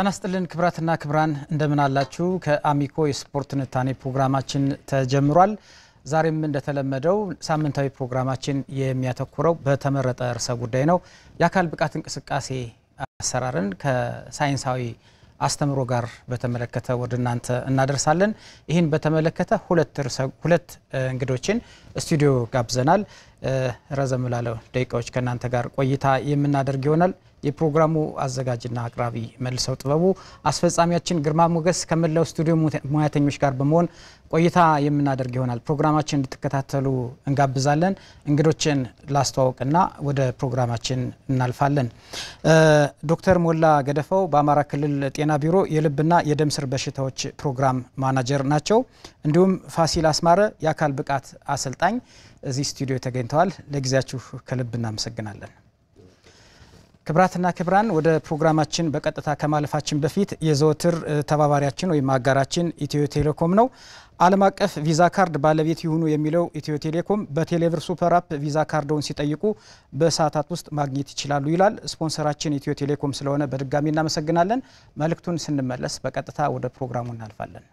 ጤና ይስጥልን ክብራትና ክብራን እንደምን አላችሁ? ከአሚኮ የስፖርት ትንታኔ ፕሮግራማችን ተጀምሯል። ዛሬም እንደተለመደው ሳምንታዊ ፕሮግራማችን የሚያተኩረው በተመረጠ ርዕሰ ጉዳይ ነው። የአካል ብቃት እንቅስቃሴ አሰራርን ከሳይንሳዊ አስተምሮ ጋር በተመለከተ ወደ እናንተ እናደርሳለን። ይህን በተመለከተ ሁለት እንግዶችን ስቱዲዮ ጋብዘናል። ረዘም ላለው ደቂቃዎች ከእናንተ ጋር ቆይታ የምናደርግ ይሆናል። የፕሮግራሙ አዘጋጅና አቅራቢ መልሰው ጥበቡ፣ አስፈጻሚያችን ግርማ ሞገስ ከመላው ስቱዲዮ ሙያተኞች ጋር በመሆን ቆይታ የምናደርግ ይሆናል። ፕሮግራማችን እንድትከታተሉ እንጋብዛለን። እንግዶችን ላስተዋወቅና ወደ ፕሮግራማችን እናልፋለን። ዶክተር ሞላ ገደፈው በአማራ ክልል ጤና ቢሮ የልብና የደም ስር በሽታዎች ፕሮግራም ማናጀር ናቸው። እንዲሁም ፋሲል አስማረ የአካል ብቃት አሰልጣኝ እዚህ ስቱዲዮ ተገኝተዋል። ለጊዜያችሁ ከልብ እናመሰግናለን። ክብራትና ክብራን ወደ ፕሮግራማችን በቀጥታ ከማለፋችን በፊት የዘወትር ተባባሪያችን ወይም አጋራችን ኢትዮ ቴሌኮም ነው። ዓለም አቀፍ ቪዛ ካርድ ባለቤት ይሁኑ የሚለው ኢትዮ ቴሌኮም በቴሌብር ሱፐር አፕ ቪዛ ካርዶውን ሲጠይቁ በሰዓታት ውስጥ ማግኘት ይችላሉ ይላል። ስፖንሰራችን ኢትዮ ቴሌኮም ስለሆነ በድጋሚ እናመሰግናለን። መልእክቱን ስንመለስ በቀጥታ ወደ ፕሮግራሙ እናልፋለን።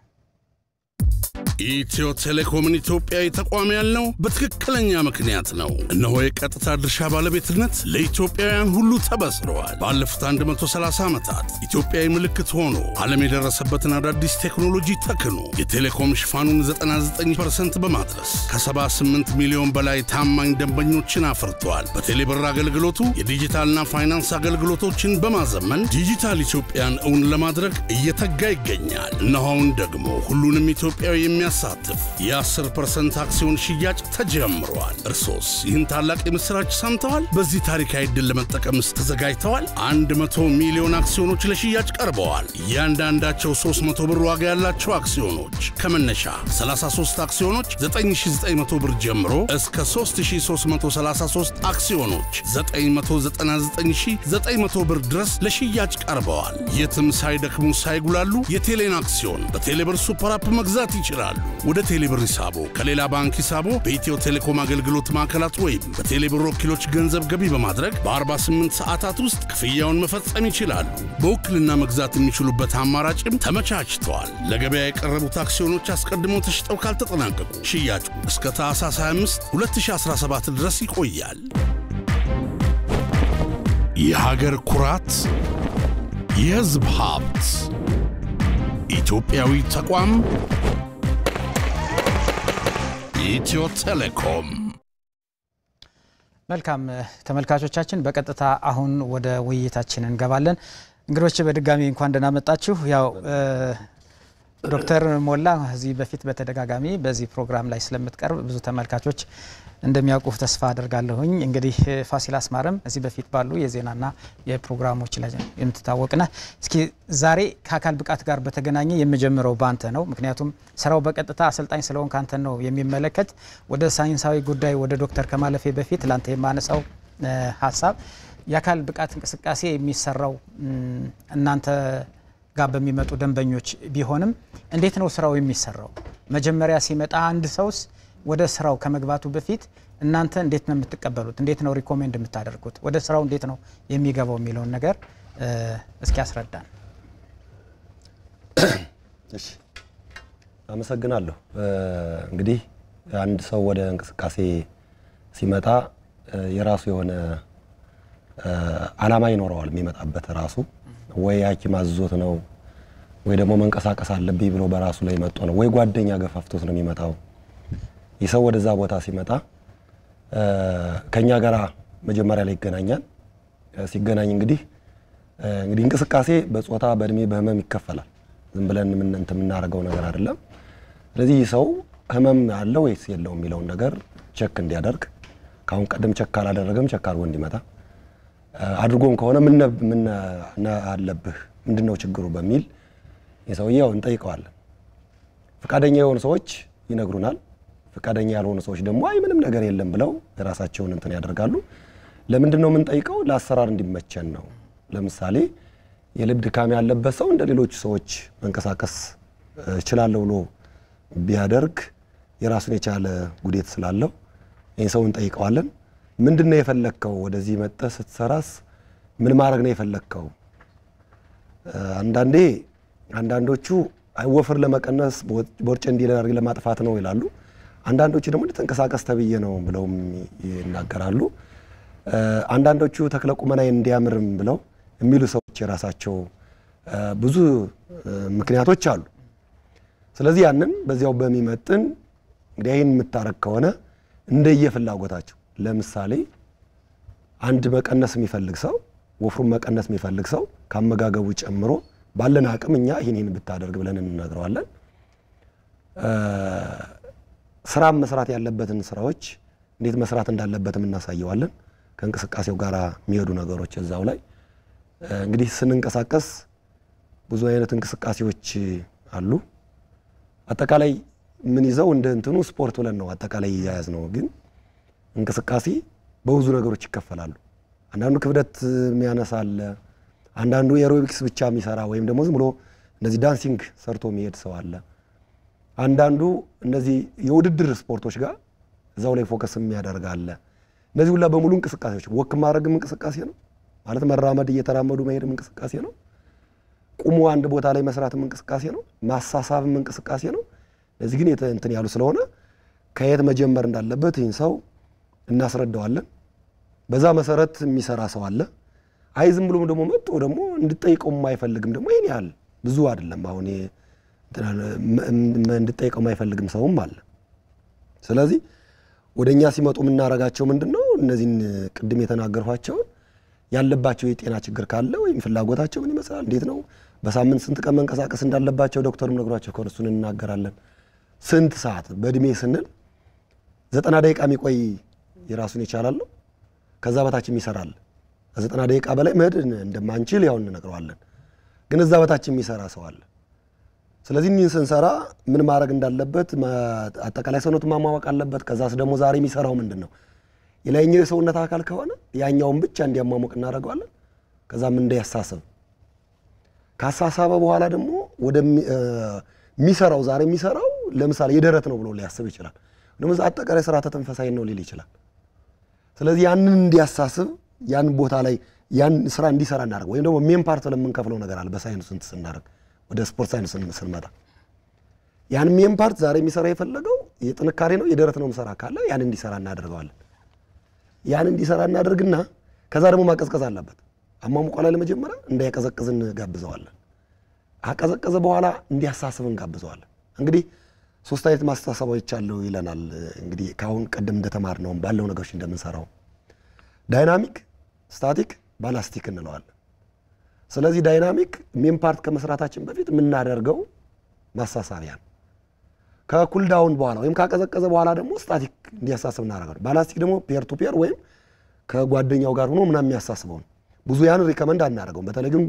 ኢትዮ ቴሌኮምን ኢትዮጵያ ተቋም ያልነው በትክክለኛ ምክንያት ነው። እነሆ የቀጥታ ድርሻ ባለቤትነት ለኢትዮጵያውያን ሁሉ ተበስረዋል። ባለፉት 130 ዓመታት ኢትዮጵያዊ ምልክት ሆኖ ዓለም የደረሰበትን አዳዲስ ቴክኖሎጂ ተክኖ የቴሌኮም ሽፋኑን 99 ፐርሰንት በማድረስ ከ78 ሚሊዮን በላይ ታማኝ ደንበኞችን አፍርቷል በቴሌብር አገልግሎቱ የዲጂታልና ፋይናንስ አገልግሎቶችን በማዘመን ዲጂታል ኢትዮጵያን እውን ለማድረግ እየተጋ ይገኛል። እነሆ አሁን ደግሞ ሁሉንም ኢትዮጵያዊ የሚያ የሚያሳትፍ የ10 ፐርሰንት አክሲዮን ሽያጭ ተጀምሯል። እርሶስ ይህን ታላቅ የምሥራች ሰምተዋል? በዚህ ታሪካዊ ዕድል ለመጠቀምስ ተዘጋጅተዋል? 100 ሚሊዮን አክሲዮኖች ለሽያጭ ቀርበዋል። እያንዳንዳቸው 300 ብር ዋጋ ያላቸው አክሲዮኖች ከመነሻ 33 አክሲዮኖች 9900 ብር ጀምሮ እስከ 3333 አክሲዮኖች 999900 ብር ድረስ ለሽያጭ ቀርበዋል። የትም ሳይደክሙ ሳይጉላሉ የቴሌን አክሲዮን በቴሌብር ሱፐር አፕ መግዛት ይችላል። ይችላሉ። ወደ ቴሌብር ሂሳቦ ከሌላ ባንክ ሂሳቦ በኢትዮ ቴሌኮም አገልግሎት ማዕከላት ወይም በቴሌብር ወኪሎች ገንዘብ ገቢ በማድረግ በ48 ሰዓታት ውስጥ ክፍያውን መፈጸም ይችላሉ። በውክልና መግዛት የሚችሉበት አማራጭም ተመቻችተዋል። ለገበያ የቀረቡ አክሲዮኖች አስቀድሞ ተሽጠው ካልተጠናቀቁ ሽያጩ እስከ ታህሳስ 25 2017 ድረስ ይቆያል። የሀገር ኩራት፣ የህዝብ ሀብት፣ ኢትዮጵያዊ ተቋም ኢትዮ ቴሌኮም። መልካም ተመልካቾቻችን፣ በቀጥታ አሁን ወደ ውይይታችን እንገባለን። እንግዶች በድጋሚ እንኳን ደህና መጣችሁ። ያው ዶክተር ሞላ እዚህ በፊት በተደጋጋሚ በዚህ ፕሮግራም ላይ ስለምትቀርብ ብዙ ተመልካቾች እንደሚያውቁ ተስፋ አደርጋለሁኝ። እንግዲህ ፋሲል አስማረም እዚህ በፊት ባሉ የዜናና የፕሮግራሞች ላይ የምትታወቅና እስኪ ዛሬ ከአካል ብቃት ጋር በተገናኘ የምጀምረው ባንተ ነው። ምክንያቱም ስራው በቀጥታ አሰልጣኝ ስለሆን ካንተ ነው የሚመለከት። ወደ ሳይንሳዊ ጉዳይ ወደ ዶክተር ከማለፌ በፊት ላንተ የማነሳው ሀሳብ የአካል ብቃት እንቅስቃሴ የሚሰራው እናንተ ጋር በሚመጡ ደንበኞች ቢሆንም እንዴት ነው ስራው የሚሰራው? መጀመሪያ ሲመጣ አንድ ሰውስ ወደ ስራው ከመግባቱ በፊት እናንተ እንዴት ነው የምትቀበሉት? እንዴት ነው ሪኮሜንድ የምታደርጉት? ወደ ስራው እንዴት ነው የሚገባው የሚለውን ነገር እስኪ ያስረዳን። አመሰግናለሁ። እንግዲህ አንድ ሰው ወደ እንቅስቃሴ ሲመጣ የራሱ የሆነ አላማ ይኖረዋል። የሚመጣበት ራሱ ወይ ሐኪም አዝዞት ነው ወይ ደግሞ መንቀሳቀስ አለብኝ ብሎ በራሱ ላይ መጥቶ ነው ወይ ጓደኛ ገፋፍቶት ነው የሚመጣው። ይህ ሰው ወደዛ ቦታ ሲመጣ ከእኛ ጋር መጀመሪያ ላይ ይገናኛል። ሲገናኝ እንግዲህ እንግዲህ እንቅስቃሴ በጾታ በእድሜ በህመም ይከፈላል። ዝም ብለን እንትን የምናደርገው ነገር አይደለም። ስለዚህ ይህ ሰው ህመም አለ ወይስ የለው የሚለውን ነገር ቸክ እንዲያደርግ ከአሁን ቀደም ቸክ አላደረገም ቸክ አድርጎ እንዲመጣ አድርጎም ከሆነ ምን አለብህ ምንድን ነው ችግሩ በሚል የሰውየው እንጠይቀዋለን። ፈቃደኛ የሆኑ ሰዎች ይነግሩናል። ፈቃደኛ ያልሆኑ ሰዎች ደግሞ አይ ምንም ነገር የለም ብለው የራሳቸውን እንትን ያደርጋሉ። ለምንድን ነው የምንጠይቀው? ለአሰራር እንዲመቸን ነው። ለምሳሌ የልብ ድካም ያለበት ሰው እንደ ሌሎች ሰዎች መንቀሳቀስ እችላለሁ ብሎ ቢያደርግ የራሱን የቻለ ጉዴት ስላለው ይህን ሰው እንጠይቀዋለን። ምንድን ነው የፈለግከው? ወደዚህ መጠ ስትሰራስ ምን ማድረግ ነው የፈለግከው? አንዳንዴ አንዳንዶቹ ወፍር ለመቀነስ ቦርጭ እንዲህ ለማጥፋት ነው ይላሉ። አንዳንዶቹ ደግሞ እንድትንቀሳቀስ ተብዬ ነው ብለውም ይናገራሉ። አንዳንዶቹ ተክለ ቁመናዬ እንዲያምርም ብለው የሚሉ ሰዎች የራሳቸው ብዙ ምክንያቶች አሉ። ስለዚህ ያንን በዚያው በሚመጥን እንግዲህ ይህን የምታረግ ከሆነ እንደየፍላጎታቸው ለምሳሌ አንድ መቀነስ የሚፈልግ ሰው ወፍሩን መቀነስ የሚፈልግ ሰው ከአመጋገቡ ጨምሮ ባለን አቅም እኛ ይህን ይህን ብታደርግ ብለን እንነግረዋለን። ስራም መስራት ያለበትን ስራዎች እንዴት መስራት እንዳለበትም እናሳየዋለን። ከእንቅስቃሴው ጋር የሚሄዱ ነገሮች እዛው ላይ እንግዲህ ስንንቀሳቀስ ብዙ አይነት እንቅስቃሴዎች አሉ። አጠቃላይ ምን ይዘው እንደ እንትኑ ስፖርት ብለን ነው አጠቃላይ እያያዝ ነው። ግን እንቅስቃሴ በብዙ ነገሮች ይከፈላሉ። አንዳንዱ ክብደት የሚያነሳ አለ፣ አንዳንዱ ኤሮቢክስ ብቻ የሚሰራ ወይም ደግሞ ዝም ብሎ እንደዚህ ዳንሲንግ ሰርቶ የሚሄድ ሰው አለ። አንዳንዱ እንደዚህ የውድድር ስፖርቶች ጋር እዛው ላይ ፎከስ የሚያደርግ አለ። እነዚህ ሁላ በሙሉ እንቅስቃሴዎች፣ ወክ ማድረግም እንቅስቃሴ ነው ማለት መራመድ፣ እየተራመዱ መሄድም እንቅስቃሴ ነው። ቁሙ አንድ ቦታ ላይ መስራትም እንቅስቃሴ ነው። ማሳሳብም እንቅስቃሴ ነው። እነዚህ ግን እንትን ያሉ ስለሆነ ከየት መጀመር እንዳለበት ይህን ሰው እናስረዳዋለን። በዛ መሰረት የሚሰራ ሰው አለ። አይ ዝም ብሎም ደግሞ መጥቶ ደግሞ እንድጠይቀውም አይፈልግም። ደግሞ ይህን ያህል ብዙ አይደለም። አሁን እንድጠይቀውም አይፈልግም ሰውም አለ። ስለዚህ ወደ እኛ ሲመጡ የምናረጋቸው ምንድን ነው? እነዚህን ቅድም የተናገርኋቸውን ያለባቸው የጤና ችግር ካለ ወይም ፍላጎታቸው ምን ይመስላል፣ እንዴት ነው፣ በሳምንት ስንት ቀን መንቀሳቀስ እንዳለባቸው ዶክተርም ነግሯቸው ከሆነ እሱን እናገራለን። ስንት ሰዓት በእድሜ ስንል ዘጠና ደቂቃ የሚቆይ የራሱን ይቻላለሁ ከዛ በታችም ይሰራል ከዘጠና ደቂቃ በላይ መሄድ እንደማንችል ያው እንነግረዋለን። ግን እዛ በታች የሚሰራ ሰው አለ። ስለዚህ እኒህን ስንሰራ ምን ማድረግ እንዳለበት አጠቃላይ ሰውነቱ ማሟወቅ አለበት። ከዛስ ደግሞ ዛሬ የሚሰራው ምንድን ነው? የላይኛው የሰውነት አካል ከሆነ ያኛውን ብቻ እንዲያሟሞቅ እናደርገዋለን። ከዛም እንዳያሳስብ ካሳሳበ በኋላ ደግሞ ወደሚሰራው ዛሬ የሚሰራው ለምሳሌ የደረት ነው ብሎ ሊያስብ ይችላል። ደግሞ አጠቃላይ ስርዓተ ትንፈሳዊ ነው ሊል ይችላል። ስለዚህ ያንን እንዲያሳስብ ያን ቦታ ላይ ያን ስራ እንዲሰራ እናደርግ ወይም ደግሞ ሜን ፓርት ለምንከፍለው የምንከፍለው ነገር አለ። በሳይንስ እንትን ስናደርግ ወደ ስፖርት ሳይንስ ስንመጣ ያን ሜን ፓርት ዛሬ የሚሰራ የፈለገው የጥንካሬ ነው የደረት ነው ምሰራ ካለ ያን እንዲሰራ እናደርገዋለን። ያን እንዲሰራ እናደርግና ከዛ ደግሞ ማቀዝቀዝ አለበት። አሟሙቆ ላይ ለመጀመሪያ እንዳይቀዘቅዝ እንጋብዘዋለን። አቀዘቀዘ በኋላ እንዲያሳስብ እንጋብዘዋለን። እንግዲህ ሶስት አይነት ማስተሳሰቦች አለው ይለናል። እንግዲህ ከአሁን ቀደም እንደተማርነው ባለው ነገሮች እንደምንሰራው ዳይናሚክ ስታቲክ ባላስቲክ እንለዋለን። ስለዚህ ዳይናሚክ ሜን ፓርት ከመስራታችን በፊት የምናደርገው ማሳሳቢያ ነው። ከኩልዳውን በኋላ ወይም ካቀዘቀዘ በኋላ ደግሞ ስታቲክ እንዲያሳስብ እናደርገው። ባላስቲክ ደግሞ ፔር ቱ ፔር ወይም ከጓደኛው ጋር ሆኖ ምናምን የሚያሳስበው ነው። ብዙ ያን ሪከመንድ አናደርገውም። በተለይ ግን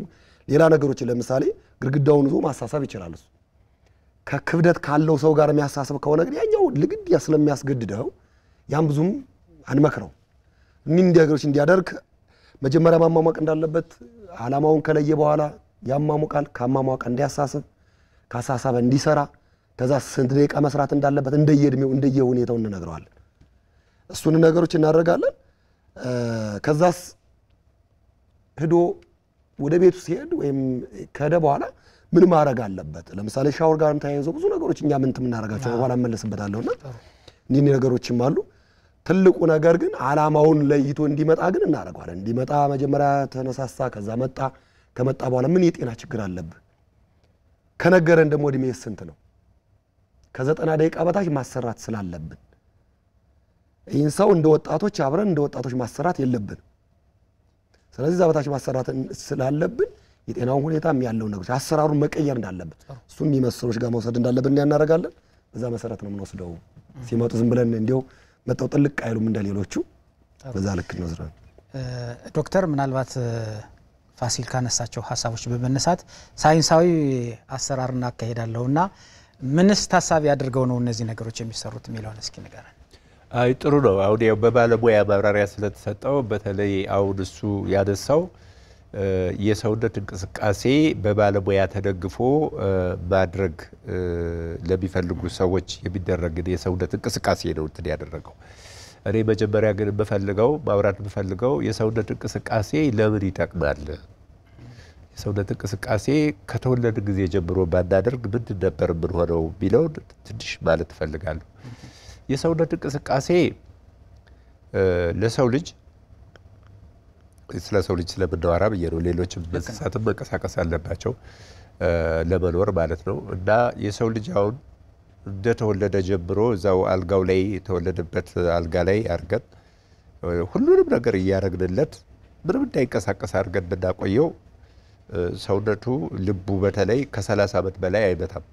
ሌላ ነገሮችን ለምሳሌ ግድግዳውን ዞ ማሳሰብ ይችላል እሱ ከክብደት ካለው ሰው ጋር የሚያሳስብ ከሆነ ግን ያኛው ልግድ ስለሚያስገድደው ያም ብዙም አንመክረው። እኒህ ነገሮች እንዲያደርግ መጀመሪያ ማሟሟቅ እንዳለበት አላማውን ከለየ በኋላ ያሟሙቃል። ካሟሟቀ እንዲያሳስብ፣ ካሳሰበ እንዲሰራ፣ ከዛ ስንት ደቂቃ መስራት እንዳለበት እንደየእድሜው እንደየሁኔታው እንነግረዋለን። እሱን ነገሮች እናደርጋለን። ከዛስ ሂዶ ወደ ቤቱ ሲሄድ ወይም ከሄደ በኋላ ምን ማድረግ አለበት? ለምሳሌ ሻወር ጋርም ተያይዞ ብዙ ነገሮች እኛ ምንት የምናደርጋቸው በኋላ እመለስበታለሁና እንዲህ ነገሮችም አሉ። ትልቁ ነገር ግን አላማውን ለይቶ እንዲመጣ ግን እናደርገዋለን። እንዲመጣ መጀመሪያ ተነሳሳ፣ ከዛ መጣ። ከመጣ በኋላ ምን የጤና ችግር አለብህ ከነገረን ደግሞ እድሜ ስንት ነው? ከዘጠና ደቂቃ በታች ማሰራት ስላለብን ይህን ሰው እንደ ወጣቶች አብረን እንደ ወጣቶች ማሰራት የለብን። ስለዚህ እዛ በታች ማሰራት ስላለብን የጤናውን ሁኔታም ያለው ነገሮች አሰራሩን መቀየር እንዳለብን እሱም የሚመስሎች ጋር መውሰድ እንዳለብን እናደርጋለን። በዛ መሰረት ነው የምንወስደው። ሲመጡ ዝም ብለን እንዲያው መጣው ጥልቅ አይሉም እንደ ሌሎቹ። በዛ ልክ ነው ዝራ ዶክተር ምናልባት ፋሲል ካነሳቸው ሀሳቦች በመነሳት ሳይንሳዊ አሰራርና አካሄድ አለውና ምንስ ታሳቢ አድርገው ነው እነዚህ ነገሮች የሚሰሩት የሚለውን እስኪ ንገረን። አይ ጥሩ ነው። አሁን በባለሙያ ማብራሪያ ስለተሰጠው በተለይ አሁን እሱ ያነሳው የሰውነት እንቅስቃሴ በባለሙያ ተደግፎ ማድረግ ለሚፈልጉ ሰዎች የሚደረግ የሰውነት እንቅስቃሴ ነው እንትን ያደረገው። እኔ መጀመሪያ ግን የምፈልገው ማውራት የምፈልገው የሰውነት እንቅስቃሴ ለምን ይጠቅማል? የሰውነት እንቅስቃሴ ከተወለድ ጊዜ ጀምሮ ባናደርግ ምንድን ነበር የምንሆነው የሚለውን ትንሽ ማለት እፈልጋለሁ። የሰውነት እንቅስቃሴ ለሰው ልጅ ስለ ሰው ልጅ ስለ ብነው አራ ብዬ ነው። ሌሎችም እንስሳትም መንቀሳቀስ አለባቸው ለመኖር ማለት ነው። እና የሰው ልጅ አሁን እንደተወለደ ጀምሮ እዛው አልጋው ላይ የተወለደበት አልጋ ላይ አድርገን ሁሉንም ነገር እያደረግንለት ምንም እንዳይንቀሳቀስ አድርገን ብናቆየው ሰውነቱ ልቡ በተለይ ከሰላሳ ዓመት በላይ አይመታም።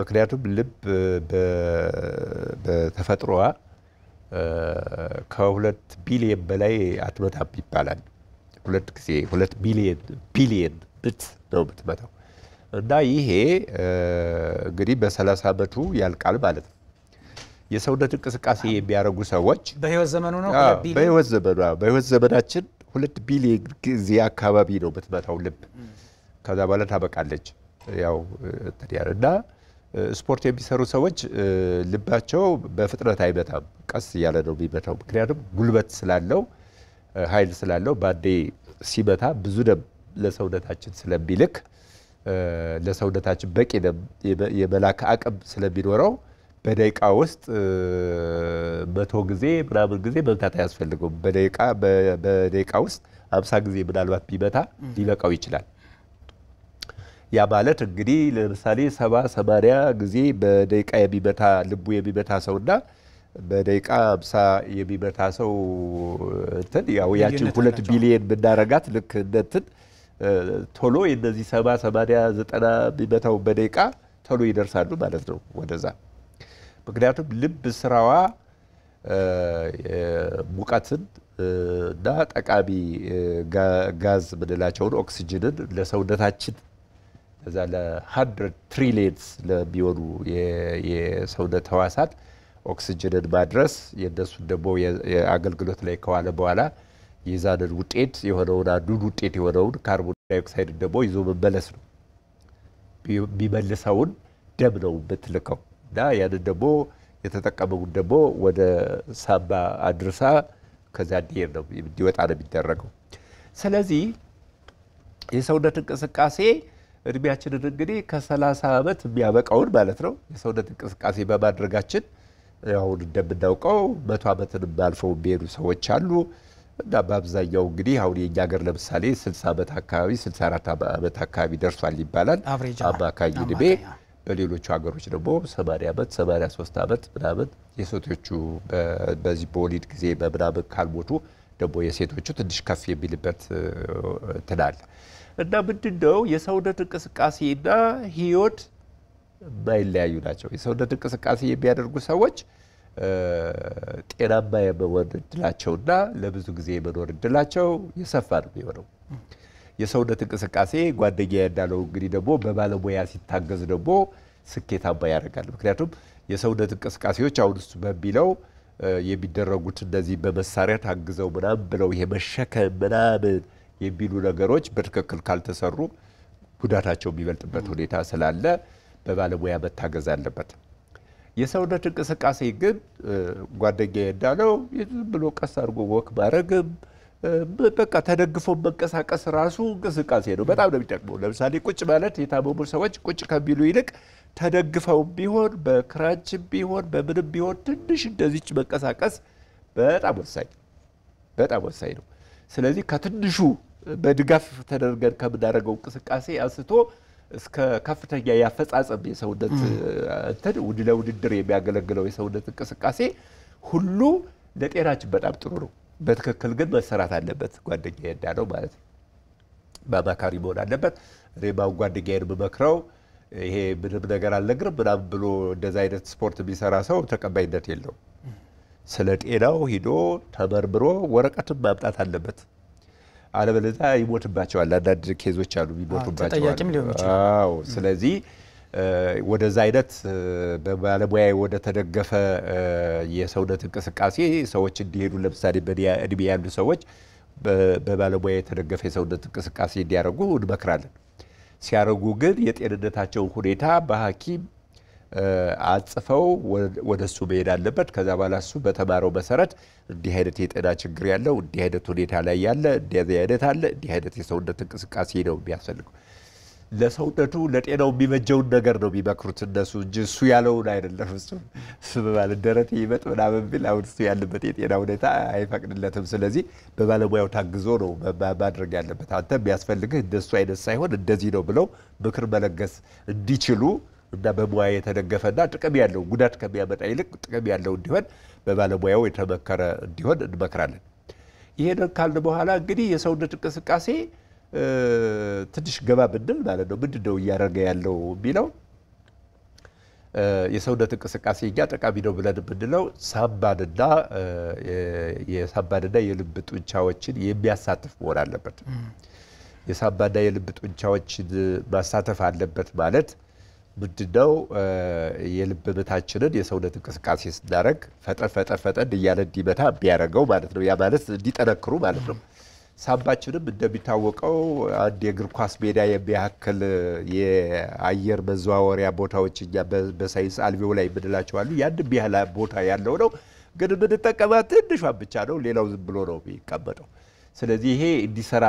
ምክንያቱም ልብ በተፈጥሮዋ ከሁለት ቢሊየን በላይ አትመታም ይባላል። ሁለት ጊዜ ሁለት ቢሊየን ቢሊየን ብት ነው የምትመታው እና ይሄ እንግዲህ በሰላሳ አመቱ ያልቃል ማለት ነው። የሰውነት እንቅስቃሴ የሚያደርጉ ሰዎች በህይወት ዘመኑ ነው በህይወት ዘመኑ በህይወት ዘመናችን ሁለት ቢሊየን ጊዜ አካባቢ ነው የምትመታው ልብ። ከዛ በኋላ ታበቃለች ያው እና ስፖርት የሚሰሩ ሰዎች ልባቸው በፍጥነት አይመታም፣ ቀስ እያለ ነው የሚመታው። ምክንያቱም ጉልበት ስላለው ኃይል ስላለው ባዴ ሲመታ ብዙ ደም ለሰውነታችን ስለሚልክ ለሰውነታችን በቂ ደም የመላክ አቅም ስለሚኖረው በደቂቃ ውስጥ መቶ ጊዜ ምናምን ጊዜ መምታት አያስፈልገውም። በደቂቃ ውስጥ አምሳ ጊዜ ምናልባት ቢመታ ሊበቃው ይችላል። ያ ማለት እንግዲህ ለምሳሌ ሰባ ሰማንያ ጊዜ በደቂቃ የሚመታ ልቡ የሚመታ ሰውና በደቂቃ አምሳ የሚመታ ሰው እንትን ያው ያችን ሁለት ቢሊየን ብናረጋት ልክ እንትን ቶሎ የነዚህ ሰባ ሰማንያ ዘጠና የሚመታው በደቂቃ ቶሎ ይደርሳሉ ማለት ነው ወደዛ። ምክንያቱም ልብ ስራዋ ሙቀትን እና ጠቃሚ ጋዝ ምንላቸውን ኦክሲጅንን ለሰውነታችን እዛ ለ100 ትሪሊየንስ ለሚሆኑ የሰውነት ህዋሳት ኦክስጅንን ማድረስ የእነሱን ደግሞ የአገልግሎት ላይ ከዋለ በኋላ የዛንን ውጤት የሆነውን አንዱን ውጤት የሆነውን ካርቦን ዳይኦክሳይድ ደግሞ ይዞ መመለስ ነው። የሚመልሰውን ደም ነው የምትልከው እና ያንን ደግሞ የተጠቀመውን ደግሞ ወደ ሳባ አድርሳ ከዚያ እንዲሄድ ነው እንዲወጣ ነው የሚደረገው። ስለዚህ የሰውነት እንቅስቃሴ እድሜያችንን እንግዲህ ከሰላሳ ዓመት የሚያበቃውን ማለት ነው የሰውነት እንቅስቃሴ በማድረጋችን አሁን እንደምናውቀው መቶ ዓመትን አልፈው የሚሄዱ ሰዎች አሉ እና በአብዛኛው እንግዲህ አሁን የእኛ ሀገር ለምሳሌ 60 ዓመት አካባቢ 64 ዓመት አካባቢ ደርሷል ይባላል አማካኝ ዕድሜ። በሌሎቹ ሀገሮች ደግሞ 80 ዓመት 83 ዓመት ምናምን የሴቶቹ በዚህ በወሊድ ጊዜ በምናምን ካልሞቱ ደግሞ የሴቶቹ ትንሽ ከፍ የሚልበት ትናል። እና ምንድነው ነው የሰውነት እንቅስቃሴና ህይወት ማይለያዩ ናቸው። የሰውነት እንቅስቃሴ የሚያደርጉ ሰዎች ጤናማ የመሆን እድላቸውና ለብዙ ጊዜ የመኖር እድላቸው የሰፋ ነው የሚሆነው። የሰውነት እንቅስቃሴ ጓደኛ እንዳለው እንግዲህ ደግሞ በባለሙያ ሲታገዝ ደግሞ ስኬታማ ያደርጋል። ምክንያቱም የሰውነት እንቅስቃሴዎች አሁን እሱ በሚለው የሚደረጉት እነዚህ በመሳሪያ ታግዘው ምናምን ብለው መሸከም ምናምን የሚሉ ነገሮች በትክክል ካልተሰሩ ጉዳታቸው የሚበልጥበት ሁኔታ ስላለ በባለሙያ መታገዝ አለበት። የሰውነት እንቅስቃሴ ግን ጓደኛ እንዳለው ብሎ ቀስ አድርጎ ወክ ማድረግም በቃ ተደግፎ መንቀሳቀስ ራሱ እንቅስቃሴ ነው። በጣም ነው የሚጠቅመው። ለምሳሌ ቁጭ ማለት የታመሙ ሰዎች ቁጭ ከሚሉ ይልቅ ተደግፈው ቢሆን በክራንች ቢሆን በምንም ቢሆን ትንሽ እንደዚች መንቀሳቀስ በጣም ወሳኝ በጣም ወሳኝ ነው። ስለዚህ ከትንሹ በድጋፍ ተደርገን ከምናደርገው እንቅስቃሴ አንስቶ እስከ ከፍተኛ ያፈጻጸም የሰውነት እንትን ለውድድር የሚያገለግለው የሰውነት እንቅስቃሴ ሁሉ ለጤናችን በጣም ጥሩ ነው። በትክክል ግን መሰራት አለበት። ጓደኛ ነው ማለት በአማካሪ መሆን አለበት። ጓደኛ ጓደኛዬን ብመክረው ይሄ ምንም ነገር አልነግርም ምናምን ብሎ እንደዚ አይነት ስፖርት የሚሰራ ሰው ተቀባይነት የለው። ስለ ጤናው ሂዶ ተመርምሮ ወረቀትም ማምጣት አለበት። አለበለዚያ ይሞትባቸዋል። አንዳንድ ኬዞች አሉ ይሞቱባቸዋል። ስለዚህ ወደዛ አይነት በባለሙያ ወደ ተደገፈ የሰውነት እንቅስቃሴ ሰዎች እንዲሄዱ ለምሳሌ በእድሜ ያሉ ሰዎች በባለሙያ የተደገፈ የሰውነት እንቅስቃሴ እንዲያደርጉ እንመክራለን። ሲያደርጉ ግን የጤንነታቸውን ሁኔታ በሐኪም አጽፈው ወደ እሱ መሄድ አለበት። ከዛ በኋላ እሱ በተማረው መሰረት እንዲህ አይነት የጤና ችግር ያለው እንዲህ አይነት ሁኔታ ላይ ያለ እንዲህ አይነት አለ እንዲህ አይነት የሰውነት እንቅስቃሴ ነው የሚያስፈልገው። ለሰውነቱ ለጤናው የሚበጀውን ነገር ነው የሚመክሩት እነሱ እንጂ እሱ ያለውን አይደለም። እሱ ስም ባልደረቴ ይመጥ ምናምን ቢል አሁን እሱ ያለበት የጤና ሁኔታ አይፈቅድለትም። ስለዚህ በባለሙያው ታግዞ ነው ማድረግ ያለበት። አንተ የሚያስፈልግህ እንደሱ አይነት ሳይሆን እንደዚህ ነው ብለው ምክር መለገስ እንዲችሉ እና በሙያ የተደገፈና ጥቅም ያለው ጉዳት ከሚያመጣ ይልቅ ጥቅም ያለው እንዲሆን በባለሙያው የተመከረ እንዲሆን እንመክራለን። ይሄንን ካልን በኋላ እንግዲህ የሰውነት እንቅስቃሴ ትንሽ ገባ ብንል ማለት ነው። ምንድን ነው እያደረገ ያለው የሚለው የሰውነት እንቅስቃሴ እኛ ጠቃሚ ነው ብለን የምንለው ሳምባንና የሳምባንና የልብ ጡንቻዎችን የሚያሳትፍ መሆን አለበት። የሳምባና የልብ ጡንቻዎችን ማሳተፍ አለበት ማለት ምንድነው የልብ ምታችንን የሰው የሰውነት እንቅስቃሴ ስናደረግ ፈጠን ፈጠን ፈጠን እያለ እንዲመታ ቢያደረገው ማለት ነው። ያ ማለት እንዲጠነክሩ ማለት ነው። ሳምባችንም እንደሚታወቀው አንድ የእግር ኳስ ሜዳ የሚያክል የአየር መዘዋወሪያ ቦታዎች እኛ በሳይንስ አልቬው ላይ የምንላቸው አሉ። ያን ያህል ቦታ ያለው ነው፣ ግን የምንጠቀማት ትንሿን ብቻ ነው። ሌላው ዝም ብሎ ነው የሚቀመጠው። ስለዚህ ይሄ እንዲሰራ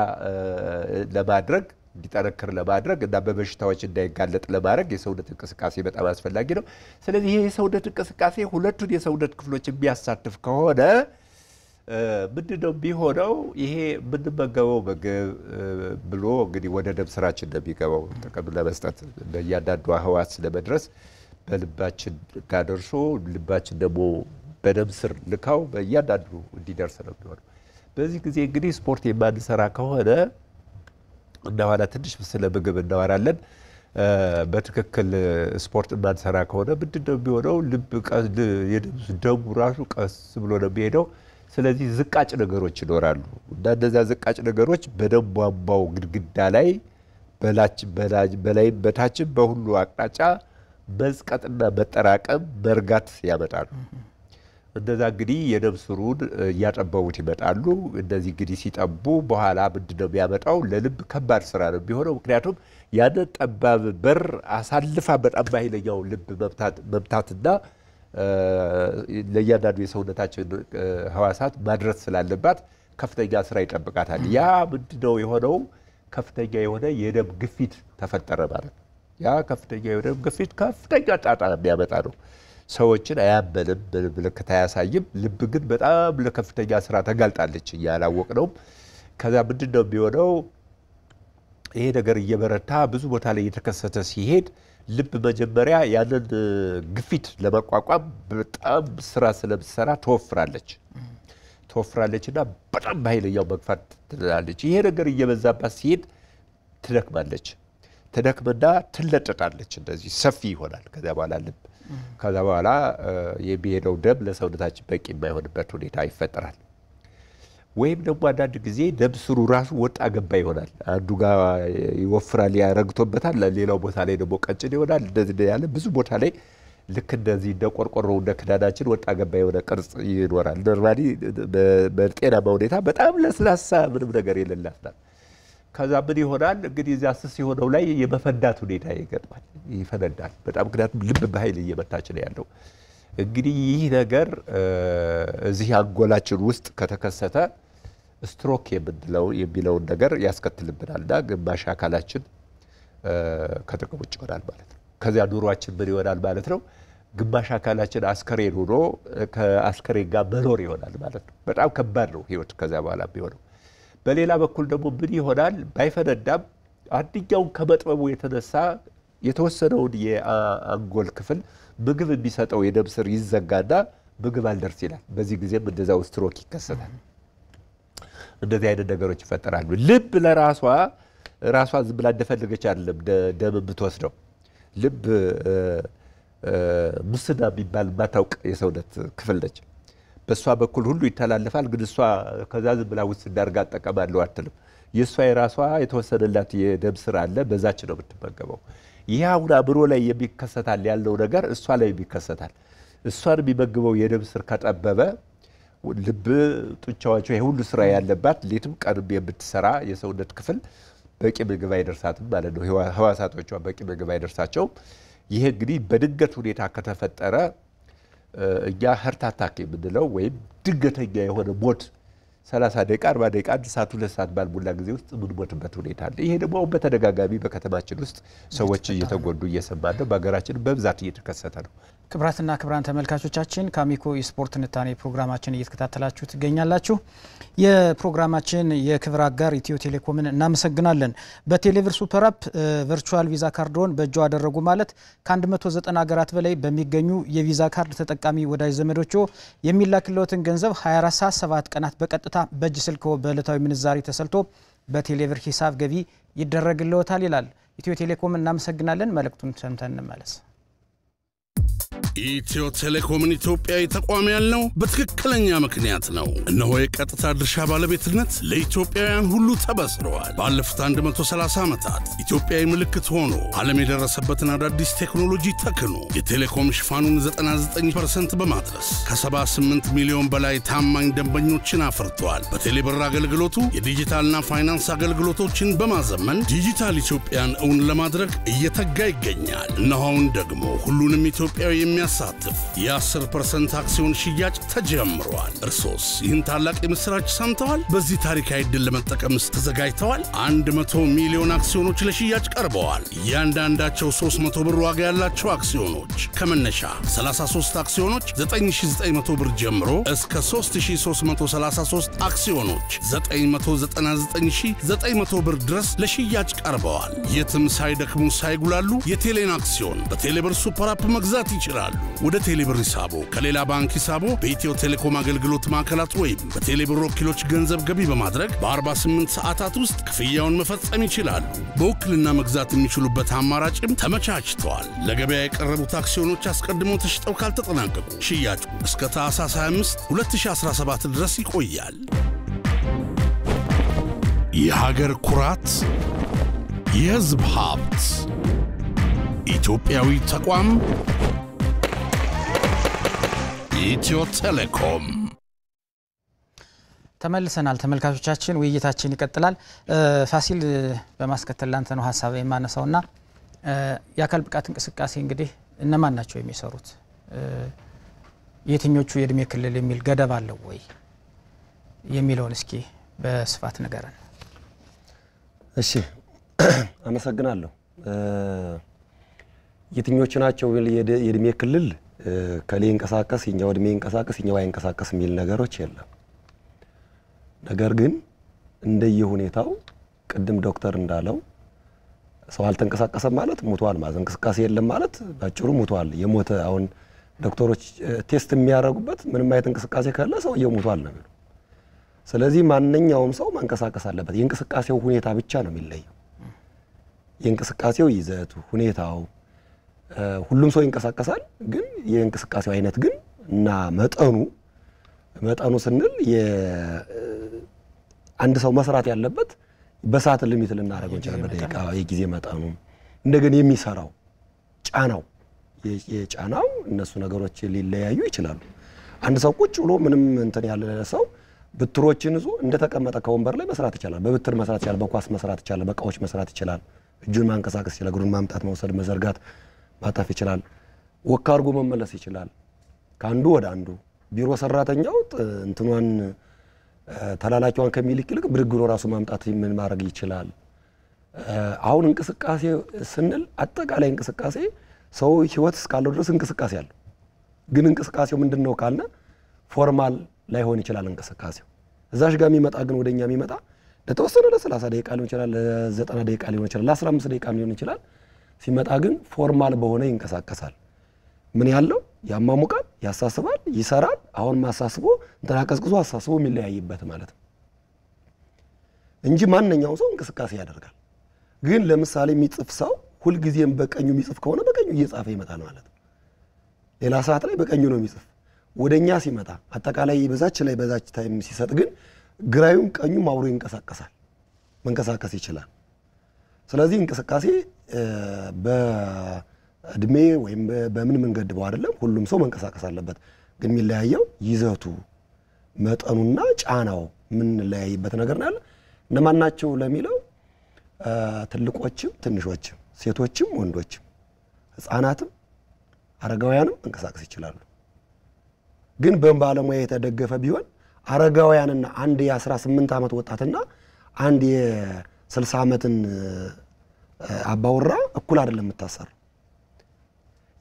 ለማድረግ እንዲጠነክር ለማድረግ እና በበሽታዎች እንዳይጋለጥ ለማድረግ የሰውነት እንቅስቃሴ በጣም አስፈላጊ ነው። ስለዚህ ይህ የሰውነት እንቅስቃሴ ሁለቱን የሰውነት ክፍሎች የሚያሳትፍ ከሆነ ምንድነው የሚሆነው? ይሄ የምንመገበው ምግብ ብሎ እንግዲህ ወደ ደም ስራችን እንደሚገባው ጥቅም ለመስጠት በእያንዳንዱ ህዋስ ለመድረስ በልባችን ጋር ደርሶ ልባችን ደግሞ በደም ስር ልካው በእያንዳንዱ እንዲደርስ ነው የሚሆነው። በዚህ ጊዜ እንግዲህ ስፖርት የማንሰራ ከሆነ እናዋላ ትንሽ ስለ ምግብ እናወራለን። በትክክል ስፖርት እናንሰራ ከሆነ ምንድን ነው የሚሆነው? ልብ ደሙ ራሱ ቀስ ብሎ ነው የሚሄደው። ስለዚህ ዝቃጭ ነገሮች ይኖራሉ እና እነዚያ ዝቃጭ ነገሮች በደም ቧንቧው ግድግዳ ላይ በላይም በታችም በሁሉ አቅጣጫ መዝቀጥና መጠራቀም መርጋት ያመጣሉ። እንደዛ እንግዲህ የነብስ ስሩን እያጠበቡት ይመጣሉ። እንደዚህ እንግዲህ ሲጠቡ በኋላ ምንድን ነው የሚያመጣው? ለልብ ከባድ ስራ ነው የሚሆነው። ምክንያቱም ያነ ጠባብ በር አሳልፋ በጣም ኃይለኛው ልብ መምታትና ለእያንዳንዱ የሰውነታችን ህዋሳት ማድረስ ስላለባት ከፍተኛ ስራ ይጠብቃታል። ያ ምንድን ነው የሆነው? ከፍተኛ የሆነ የደም ግፊት ተፈጠረ ማለት ነው። ያ ከፍተኛ የደም ግፊት ከፍተኛ ጣጣ የሚያመጣ ነው። ሰዎችን አያበልም፣ ምልክት አያሳይም። ልብ ግን በጣም ለከፍተኛ ስራ ተጋልጣለች፣ እያላወቅ ነው። ከዛ ምንድን ነው የሚሆነው? ይሄ ነገር እየበረታ ብዙ ቦታ ላይ እየተከሰተ ሲሄድ ልብ መጀመሪያ ያንን ግፊት ለመቋቋም በጣም ስራ ስለምትሰራ ትወፍራለች ትወፍራለች እና በጣም በኃይለኛው መግፋት ትላለች። ይሄ ነገር እየበዛባት ሲሄድ ትደክማለች። ትደክምና ትለጠጣለች። እንደዚህ ሰፊ ይሆናል። ከዚያ በኋላ ልብ ከዛ በኋላ የሚሄደው ደም ለሰውነታችን በቂ የማይሆንበት ሁኔታ ይፈጠራል። ወይም ደግሞ አንዳንድ ጊዜ ደም ስሩ ራሱ ወጣ ገባ ይሆናል። አንዱ ጋር ይወፍራል፣ ያረግቶበታል። ሌላው ቦታ ላይ ደግሞ ቀጭን ይሆናል። እንደዚህ ያለ ብዙ ቦታ ላይ ልክ እንደዚህ እንደ ቆርቆሮ እንደ ክዳናችን ወጣ ገባ የሆነ ቅርጽ ይኖራል። ኖርማሊ በጤናማ ሁኔታ በጣም ለስላሳ ምንም ነገር የሌላት ናት። ከዛ ምን ይሆናል እንግዲህ እዚያ ስስ የሆነው ላይ የመፈንዳት ሁኔታ ይገጥማል፣ ይፈነዳል በጣም ምክንያቱም ልብ በኃይል እየመታች ነው ያለው። እንግዲህ ይህ ነገር እዚህ አንጎላችን ውስጥ ከተከሰተ ስትሮክ የምንለው የሚለውን ነገር ያስከትልብናል እና ግማሽ አካላችን ከጥቅም ውጭ ይሆናል ማለት ነው። ከዚያ ኑሯችን ምን ይሆናል ማለት ነው? ግማሽ አካላችን አስከሬን ሆኖ ከአስከሬን ጋር መኖር ይሆናል ማለት ነው። በጣም ከባድ ነው ህይወት ከዚያ በኋላ የሚሆነው። በሌላ በኩል ደግሞ ምን ይሆናል? ባይፈነዳም አንድኛውን ከመጥበቡ የተነሳ የተወሰነውን የአንጎል ክፍል ምግብ የሚሰጠው የደም ስር ይዘጋና ምግብ አልደርስ ይላል። በዚህ ጊዜም እንደዚያው ስትሮክ ይከሰታል። እንደዚህ አይነት ነገሮች ይፈጠራሉ። ልብ ለራሷ ራሷ ዝም ብላ እንደፈለገች አይደለም ደም የምትወስደው። ልብ ሙስና የሚባል የማታውቅ የሰውነት ክፍል ነች። በእሷ በኩል ሁሉ ይተላለፋል። ግን እሷ ከዛ ዝም ብላ ውስጥ ዳርጋ አጠቀማለሁ አትልም። የእሷ የራሷ የተወሰደላት የደም ስር አለ፣ በዛች ነው የምትመገበው። ይህ አሁን አእምሮ ላይ የሚከሰታል ያለው ነገር እሷ ላይ የሚከሰታል። እሷን የሚመግበው የደም ስር ከጠበበ ልብ፣ ጡንቻዎቿ የሁሉ ስራ ያለባት ሌትም ቀንም የምትሰራ የሰውነት ክፍል በቂ ምግብ አይደርሳትም ማለት ነው። ህዋሳቶቿ በቂ ምግብ አይደርሳቸውም። ይሄ እንግዲህ በድንገት ሁኔታ ከተፈጠረ እኛ ሀርት አታክ የምንለው ወይም ድንገተኛ የሆነ ሞት 30 ደቂቃ 40 ደቂቃ አንድ ሰዓት ሁለት ሰዓት ባልሞላ ጊዜ ውስጥ የምንሞትበት ሁኔታ አለ። ይሄ ደግሞ አሁን በተደጋጋሚ በከተማችን ውስጥ ሰዎች እየተጎዱ እየሰማ ነው። በሀገራችን በብዛት እየተከሰተ ነው። ክብራትና ክብራን ተመልካቾቻችን ከአሚኮ የስፖርት ትንታኔ ፕሮግራማችን እየተከታተላችሁ ትገኛላችሁ። የፕሮግራማችን የክብር አጋር ኢትዮ ቴሌኮምን እናመሰግናለን። በቴሌብር ሱፐር አፕ ቨርቹዋል ቪዛ ካርድዎን በእጅዎ አደረጉ ማለት ከ190 ሀገራት በላይ በሚገኙ የቪዛ ካርድ ተጠቃሚ ወዳጅ ዘመዶችዎ የሚላክልዎትን ገንዘብ 24 ሰዓት 7 ቀናት በቀጥታ በእጅ ስልክዎ በዕለታዊ ምንዛሪ ተሰልቶ በቴሌብር ሂሳብ ገቢ ይደረግልዎታል ይላል ኢትዮ ቴሌኮም። እናመሰግናለን። መልእክቱን ሰምተን እንመለስ። ኢትዮ ቴሌኮምን ኢትዮጵያ የተቋም ያልነው በትክክለኛ ምክንያት ነው። እነሆ የቀጥታ ድርሻ ባለቤትነት ለኢትዮጵያውያን ሁሉ ተበስረዋል። ባለፉት 130 ዓመታት ኢትዮጵያዊ ምልክት ሆኖ ዓለም የደረሰበትን አዳዲስ ቴክኖሎጂ ተክኖ የቴሌኮም ሽፋኑን 99 በማድረስ ከ78 ሚሊዮን በላይ ታማኝ ደንበኞችን አፍርቷል። በቴሌብር አገልግሎቱ የዲጂታልና ፋይናንስ አገልግሎቶችን በማዘመን ዲጂታል ኢትዮጵያን እውን ለማድረግ እየተጋ ይገኛል። እነሆ አሁን ደግሞ ሁሉንም ኢትዮጵያዊ የሚያ የሚያሳትፍ የ10 ፐርሰንት አክሲዮን ሽያጭ ተጀምሯል። እርሶስ ይህን ታላቅ የምሥራች ሰምተዋል? በዚህ ታሪካዊ ዕድል ለመጠቀምስ ተዘጋጅተዋል? 100 ሚሊዮን አክሲዮኖች ለሽያጭ ቀርበዋል። እያንዳንዳቸው 300 ብር ዋጋ ያላቸው አክሲዮኖች ከመነሻ 33 አክሲዮኖች 9900 ብር ጀምሮ እስከ 3333 አክሲዮኖች 999900 ብር ድረስ ለሽያጭ ቀርበዋል። የትም ሳይደክሙ ሳይጉላሉ የቴሌን አክሲዮን በቴሌብር ሱፐር አፕ መግዛት ይችላል? ወደ ቴሌብር ሂሳቦ ከሌላ ባንክ ሂሳቦ በኢትዮ ቴሌኮም አገልግሎት ማዕከላት ወይም በቴሌብር ወኪሎች ገንዘብ ገቢ በማድረግ በ48 ሰዓታት ውስጥ ክፍያውን መፈጸም ይችላሉ። በውክልና መግዛት የሚችሉበት አማራጭም ተመቻችተዋል። ለገበያ የቀረቡት አክሲዮኖች አስቀድመው ተሽጠው ካልተጠናቀቁ ሽያጩ እስከ ታህሳስ 25 2017 ድረስ ይቆያል። የሀገር ኩራት፣ የህዝብ ሀብት፣ ኢትዮጵያዊ ተቋም ኢትዮ ቴሌኮም ተመልሰናል። ተመልካቾቻችን ውይይታችን ይቀጥላል። ፋሲል በማስከተል ላንተ ነው ሀሳብ የማነሳው ና የአካል ብቃት እንቅስቃሴ እንግዲህ እነማን ናቸው የሚሰሩት? የትኞቹ የእድሜ ክልል የሚል ገደብ አለው ወይ የሚለውን እስኪ በስፋት ንገረን። እሺ፣ አመሰግናለሁ። የትኞቹ ናቸው የእድሜ ክልል ከሌ ይንቀሳቀስ የኛው እድሜ ይንቀሳቀስ የኛው አይንቀሳቀስ የሚል ነገሮች የለም። ነገር ግን እንደየሁኔታው ቅድም ዶክተር እንዳለው ሰው አልተንቀሳቀሰም ማለት ሙቷል ማለት እንቅስቃሴ የለም ማለት ባጭሩ ሙቷል። የሞተ አሁን ዶክተሮች ቴስት የሚያደርጉበት ምንም አይነት እንቅስቃሴ ካለ ሰውየው ሙቷል ነው የሚሉ። ስለዚህ ማንኛውም ሰው መንቀሳቀስ አለበት። የእንቅስቃሴው ሁኔታ ብቻ ነው የሚለየው። የእንቅስቃሴው ይዘቱ ሁኔታው ሁሉም ሰው ይንቀሳቀሳል። ግን የእንቅስቃሴው አይነት ግን እና መጠኑ መጠኑ ስንል አንድ ሰው መስራት ያለበት በሰዓት ልሚት ልናደርገው እንችላለን። በደቂቃ የጊዜ መጠኑ እንደገና የሚሰራው ጫናው የጫናው እነሱ ነገሮች ሊለያዩ ይችላሉ። አንድ ሰው ቁጭ ብሎ ምንም እንትን ያለ ሰው ብትሮችን ይዞ እንደተቀመጠ ከወንበር ላይ መስራት ይቻላል። በብትር መስራት ይቻላል፣ በኳስ መስራት ይቻላል፣ በእቃዎች መስራት ይችላል። እጁን ማንቀሳቀስ ይችላል፣ እግሩን ማምጣት፣ መውሰድ፣ መዘርጋት ማጣፍ ይችላል። ወካ አድርጎ መመለስ ይችላል። ከአንዱ ወደ አንዱ ቢሮ ሰራተኛው እንትኗን ተላላኪዋን ከሚልክ ይልቅ ብድግ ራሱ ማምጣት ምን ማድረግ ይችላል። አሁን እንቅስቃሴ ስንል አጠቃላይ እንቅስቃሴ ሰው ህይወት እስካለው ድረስ እንቅስቃሴ አለው። ግን እንቅስቃሴው ምንድን ነው ካልነ ፎርማል ላይሆን ይችላል እንቅስቃሴው። እዛሽ ጋር የሚመጣ ግን ወደኛ የሚመጣ ለተወሰነ ለ30 ደቂቃ ሊሆን ይችላል፣ ለዘጠና ደቂቃ ሊሆን ይችላል፣ ለ ለ15 ደቂቃ ሊሆን ይችላል። ሲመጣ ግን ፎርማል በሆነ ይንቀሳቀሳል። ምን ያለው ያማሙቃል፣ ያሳስባል፣ ይሰራል። አሁን አሳስቦ እንትና ቀዝቅዞ አሳስቦ የሚለያይበት ማለት ነው እንጂ ማንኛውም ሰው እንቅስቃሴ ያደርጋል። ግን ለምሳሌ የሚጽፍ ሰው ሁልጊዜም በቀኙ የሚጽፍ ከሆነ በቀኙ እየጻፈ ይመጣል ማለት ነው። ሌላ ሰዓት ላይ በቀኙ ነው የሚጽፍ። ወደኛ ሲመጣ አጠቃላይ በዛች ላይ በዛች ታይም ሲሰጥ ግን ግራዩም ቀኙም አብሮ ይንቀሳቀሳል፣ መንቀሳቀስ ይችላል። ስለዚህ እንቅስቃሴ በእድሜ ወይም በምን መንገድ ምንገድበው አይደለም። ሁሉም ሰው መንቀሳቀስ አለበት። ግን የሚለያየው ይዘቱ፣ መጠኑና ጫናው የምንለያይበት ነገር ነው ያለ እነማን ናቸው ለሚለው ትልቆችም ትንሾችም፣ ሴቶችም ወንዶችም፣ ህፃናትም አረጋውያንም መንቀሳቀስ ይችላሉ። ግን በባለሙያ የተደገፈ ቢሆን አረጋውያንና አንድ የ18 ዓመት ወጣትና አንድ ስልሳ ዓመትን አባወራ እኩል አይደለም የምታሰር።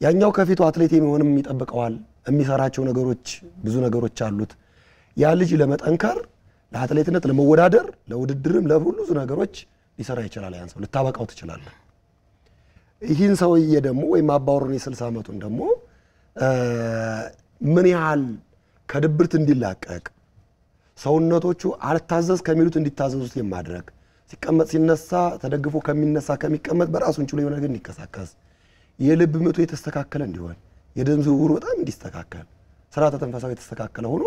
ያኛው ከፊቱ አትሌት የሚሆንም ይጠብቀዋል። የሚሰራቸው ነገሮች ብዙ ነገሮች አሉት። ያ ልጅ ለመጠንከር ለአትሌትነት፣ ለመወዳደር፣ ለውድድርም ብዙ ነገሮች ሊሰራ ይችላል። ያን ሰው ልታበቃው ትችላለህ። ይህን ሰውዬ ደግሞ ወይም አባወሩን የስልሳ ዓመቱን ደግሞ ምን ያህል ከድብርት እንዲላቀቅ ሰውነቶቹ አልታዘዝ ከሚሉት እንዲታዘዙት የማድረግ ሲቀመጥ ሲነሳ ተደግፎ ከሚነሳ ከሚቀመጥ በራሱን ችሎ የሆነ ነገር እንዲንቀሳቀስ፣ የልብ ምቱ የተስተካከለ እንዲሆን፣ የደም ዝውውር በጣም እንዲስተካከል፣ ስርዓተ ተንፈሳዊ የተስተካከለ ሆኖ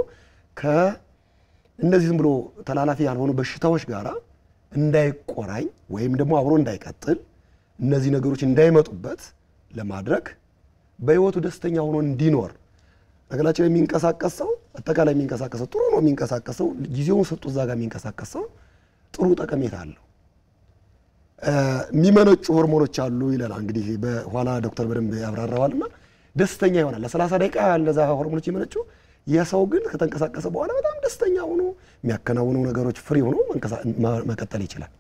ከእነዚህ ዝም ብሎ ተላላፊ ያልሆኑ በሽታዎች ጋራ እንዳይቆራኝ ወይም ደግሞ አብሮ እንዳይቀጥል እነዚህ ነገሮች እንዳይመጡበት ለማድረግ በህይወቱ ደስተኛ ሆኖ እንዲኖር ነገላቸው የሚንቀሳቀስ ሰው አጠቃላይ የሚንቀሳቀሰው ጥሩ ነው። የሚንቀሳቀሰው ጊዜውን ሰጡ እዛ ጋር የሚንቀሳቀስ ሰው ጥሩ ጠቀሜታ አለው። የሚመነጩ ሆርሞኖች አሉ ይላል እንግዲህ በኋላ ዶክተር በደንብ እና ደስተኛ ይሆናል። ለሰላሳ ደቂቃ እነዛ ሆርሞኖች የመነጩ የሰው ግን ከተንቀሳቀሰ በኋላ በጣም ደስተኛ ሆኖ የሚያከናውነው ነገሮች ፍሪ ሆኖ መቀጠል ይችላል።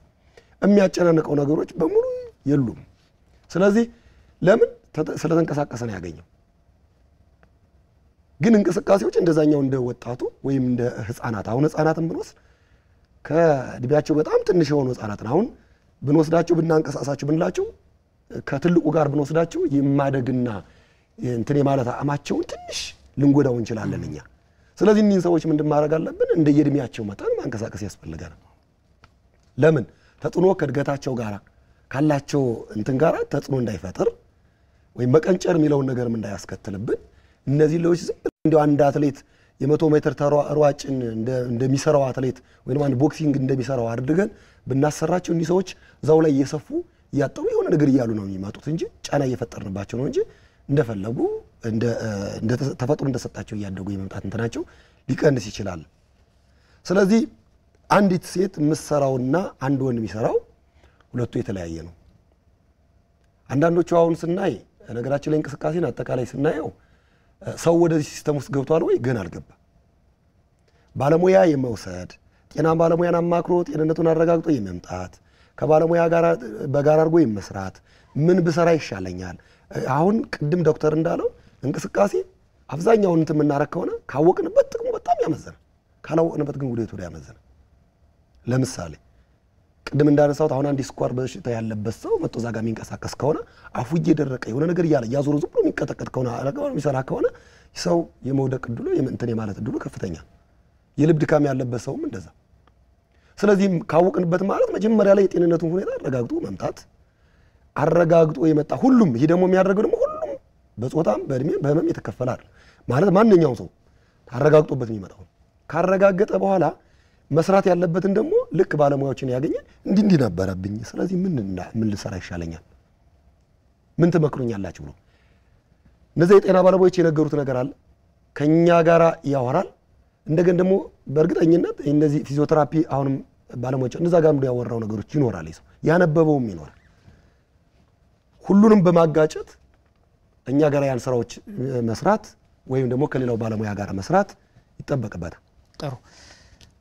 የሚያጨናንቀው ነገሮች በሙሉ የሉም። ስለዚህ ለምን ስለተንቀሳቀሰ ነው ያገኘው። ግን እንቅስቃሴዎች እንደዛኛው እንደ ወጣቱ ወይም እንደ ህፃናት አሁን ህፃናትን ብንወስድ ከእድሜያቸው በጣም ትንሽ የሆኑ ህጻናትን አሁን ብንወስዳቸው ብናንቀሳሳቸው ብንላቸው ከትልቁ ጋር ብንወስዳቸው የማደግና እንትን የማለት አማቸውን ትንሽ ልንጎዳው እንችላለን እኛ። ስለዚህ እኒህን ሰዎች ምንድን ማድረግ አለብን? እንደ የእድሜያቸው መጠን ማንቀሳቀስ ያስፈልጋል። ለምን ተጽዕኖ ከእድገታቸው ጋር ካላቸው እንትን ጋር ተጽዕኖ እንዳይፈጥር ወይም መቀንጨር የሚለውን ነገርም እንዳያስከትልብን እነዚህ ልጆች ዝም ብለው እንዲያው አንድ አትሌት የመቶ ሜትር ሯጭን እንደሚሰራው አትሌት ወይም አንድ ቦክሲንግ እንደሚሰራው አድርገን ብናሰራቸው እኒህ ሰዎች እዛው ላይ እየሰፉ እያጠሩ የሆነ ነገር እያሉ ነው የሚመጡት እንጂ ጫና እየፈጠርንባቸው ነው እንጂ እንደፈለጉ ተፈጥሮ እንደሰጣቸው እያደጉ የመምጣት እንትናቸው ሊቀንስ ይችላል። ስለዚህ አንዲት ሴት የምትሰራውና አንድ ወንድ የሚሰራው ሁለቱ የተለያየ ነው። አንዳንዶቹ አሁን ስናይ ነገራችን ላይ እንቅስቃሴን አጠቃላይ ስናየው ሰው ወደዚህ ሲስተም ውስጥ ገብቷል ወይ? ገና አልገባ። ባለሙያ የመውሰድ ጤና ባለሙያን አማክሮ ጤንነቱን አረጋግጦ የመምጣት ከባለሙያ ጋር በጋራ አድርጎ የመስራት ምን ብሰራ ይሻለኛል? አሁን ቅድም ዶክተር እንዳለው እንቅስቃሴ አብዛኛውን እንትን የምናረግ ከሆነ ካወቅንበት ጥቅሙ በጣም ያመዘነ፣ ካላወቅንበት ግን ጉዳቱ ላይ ያመዘነ ለምሳሌ ቅድም እንዳነሳሁት አሁን አንድ ስኳር በሽታ ያለበት ሰው መጥቶ እዛ ጋር የሚንቀሳቀስ ከሆነ አፉ እየደረቀ የሆነ ነገር እያለ እያዞረ ዝም ብሎ የሚንቀጠቀጥ ከሆነ የሚሰራ ከሆነ ሰው የመውደቅ እድሉ እንትን የማለት እድሉ ከፍተኛ፣ የልብ ድካም ያለበት ሰውም እንደዛ። ስለዚህም ካወቅንበት ማለት መጀመሪያ ላይ የጤንነቱን ሁኔታ አረጋግጦ መምጣት አረጋግጦ የመጣ ሁሉም። ይህ ደግሞ የሚያደርገው ደግሞ ሁሉም በጾታም በእድሜም በህመም የተከፈላል ማለት ማንኛውም ሰው አረጋግጦበት የሚመጣው ካረጋገጠ በኋላ መስራት ያለበትን ደግሞ ልክ ባለሙያዎችን ያገኘ እንዲህ እንዲህ ነበረብኝ፣ ስለዚህ ምን ምን ልሰራ ይሻለኛል፣ ምን ትመክሩኛላችሁ ብሎ እነዚ የጤና ባለሙያዎች የነገሩት ነገር አለ ከእኛ ጋር ያወራል። እንደገን ደግሞ በእርግጠኝነት እነዚህ ፊዚዮቴራፒ አሁንም ባለሙያዎች እነዛ ጋር ያወራው ነገሮች ይኖራል፣ ሰው ያነበበውም ይኖራል። ሁሉንም በማጋጨት እኛ ጋር ያን ስራዎች መስራት ወይም ደግሞ ከሌላው ባለሙያ ጋር መስራት ይጠበቅበታል። ጥሩ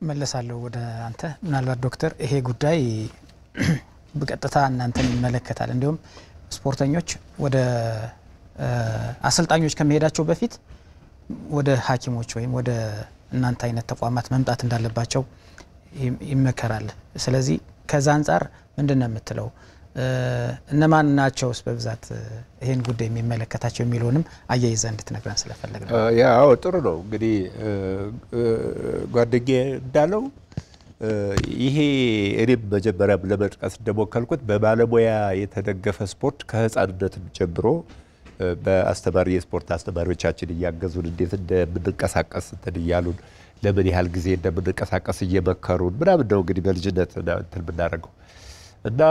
መለሳለሁ ወደ አንተ። ምናልባት ዶክተር ይሄ ጉዳይ በቀጥታ እናንተን ይመለከታል። እንዲሁም ስፖርተኞች ወደ አሰልጣኞች ከመሄዳቸው በፊት ወደ ሐኪሞች ወይም ወደ እናንተ አይነት ተቋማት መምጣት እንዳለባቸው ይመከራል። ስለዚህ ከዛ አንጻር ምንድን ነው የምትለው? እነማን ናቸውስ በብዛት ይህን ጉዳይ የሚመለከታቸው የሚለውንም አያይዘ እንድትነግረን ስለፈለግ ነው። ያው ጥሩ ነው እንግዲህ ጓደጌ እንዳለው ይሄ እኔ መጀመሪያ ለመጥቀስ እንደሞከልኩት በባለሙያ የተደገፈ ስፖርት ከህፃንነት ጀምሮ በአስተማሪ የስፖርት አስተማሪዎቻችን እያገዙን እንዴት እንደምንቀሳቀስ እንትን እያሉን ለምን ያህል ጊዜ እንደምንቀሳቀስ እየመከሩን ምናምን ነው እንግዲህ በልጅነት እንትን የምናደርገው እና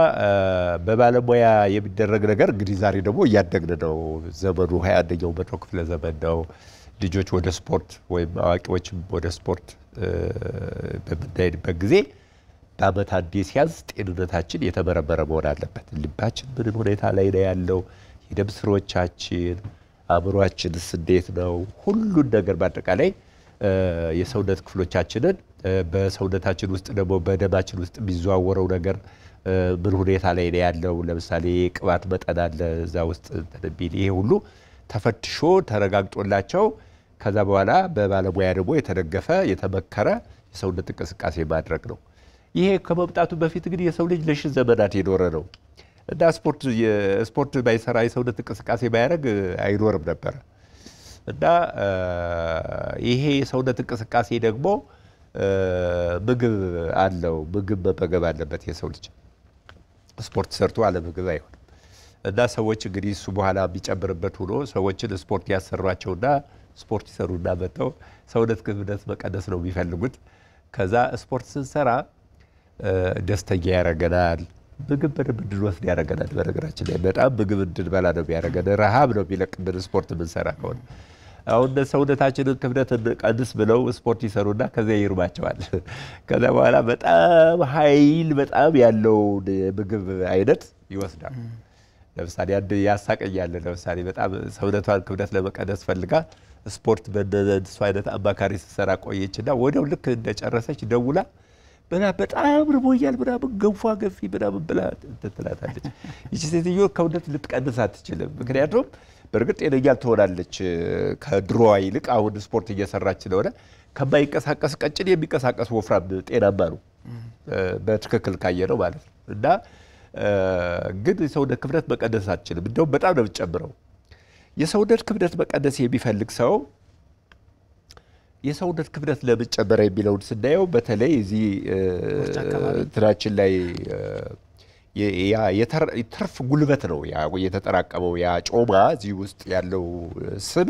በባለሙያ የሚደረግ ነገር እንግዲህ ዛሬ ደግሞ እያደግን ነው። ዘመኑ ሀያ አንደኛው መቶ ክፍለ ዘመን ነው። ልጆች ወደ ስፖርት ወይም አዋቂዎችም ወደ ስፖርት በምናሄድበት ጊዜ በአመት አንዴ ሲያዝ ጤንነታችን የተመረመረ መሆን አለበት። ልባችን ምን ሁኔታ ላይ ነው ያለው፣ የደም ስሮቻችን፣ አእምሯችንስ እንዴት ነው? ሁሉን ነገር በአጠቃላይ የሰውነት ክፍሎቻችንን በሰውነታችን ውስጥ ደግሞ በደማችን ውስጥ የሚዘዋወረው ነገር ምን ሁኔታ ላይ ነው ያለው፣ ለምሳሌ ቅባት መጠን አለ እዛ ውስጥ ተደቢል ይሄ ሁሉ ተፈትሾ ተረጋግጦላቸው ከዛ በኋላ በባለሙያ ደግሞ የተደገፈ የተመከረ የሰውነት እንቅስቃሴ ማድረግ ነው። ይሄ ከመምጣቱ በፊት እንግዲህ የሰው ልጅ ለሽ ዘመናት የኖረ ነው እና ስፖርት ባይሰራ የሰውነት እንቅስቃሴ ባያደረግ አይኖርም ነበር እና ይሄ የሰውነት እንቅስቃሴ ደግሞ ምግብ አለው። ምግብ መመገብ አለበት የሰው ልጅ። ስፖርት ሰርቶ ግዛ አይሆንም እና ሰዎች እንግዲህ እሱ በኋላ ቢጨምርበት ሆኖ ሰዎችን ስፖርት ያሰሯቸውና ስፖርት ይሰሩና መጥተው ሰውነት ክብደት መቀነስ ነው የሚፈልጉት። ከዛ ስፖርት ስንሰራ ደስተኛ ያደርገናል። ምግብ በደንብ እንድንወስድ ያደርገናል። በነገራችን ላይ በጣም ምግብ እንድንበላ ነው የሚያደርገን። ረሃብ ነው የሚለቅብን ስፖርት የምንሰራ ከሆነ አሁን ሰውነታችንን ክብደት እንቀንስ ብለው ስፖርት ይሰሩና ከዚያ ይርባቸዋል። ከዚያ በኋላ በጣም ኃይል በጣም ያለው ምግብ አይነት ይወስዳል። ለምሳሌ አንድ ያሳቀኛል። ለምሳሌ በጣም ሰውነቷን ክብደት ለመቀነስ ፈልጋ ስፖርት በእሱ አይነት አማካሪ ስትሰራ ቆየችና ወዲያው ልክ እንደጨረሰች ደውላ በላ በጣም ርቦኛል ምናምን ገንፏ ገፊ ምናምን ብላ ትላታለች። ይቺ ሴትዮ ከውነት ልትቀንስ አትችልም። ምክንያቱም በእርግጥ ጤነኛ ትሆናለች ከድሮዋ ይልቅ አሁን ስፖርት እየሰራች ስለሆነ ከማይንቀሳቀስ ቀጭን የሚንቀሳቀስ ወፍራም ጤናማ ነው በትክክል ካየ ነው ማለት ነው። እና ግን የሰውነት ክብደት መቀነስ አችልም፣ እንደውም በጣም ነው የምትጨምረው። የሰውነት ክብደት መቀነስ የሚፈልግ ሰው የሰውነት ክብደት ለምን ጨመረ የሚለውን ስናየው በተለይ እዚህ ትናችን ላይ ትርፍ ጉልበት ነው የተጠራቀመው ያ ጮማ እዚህ ውስጥ ያለው ስብ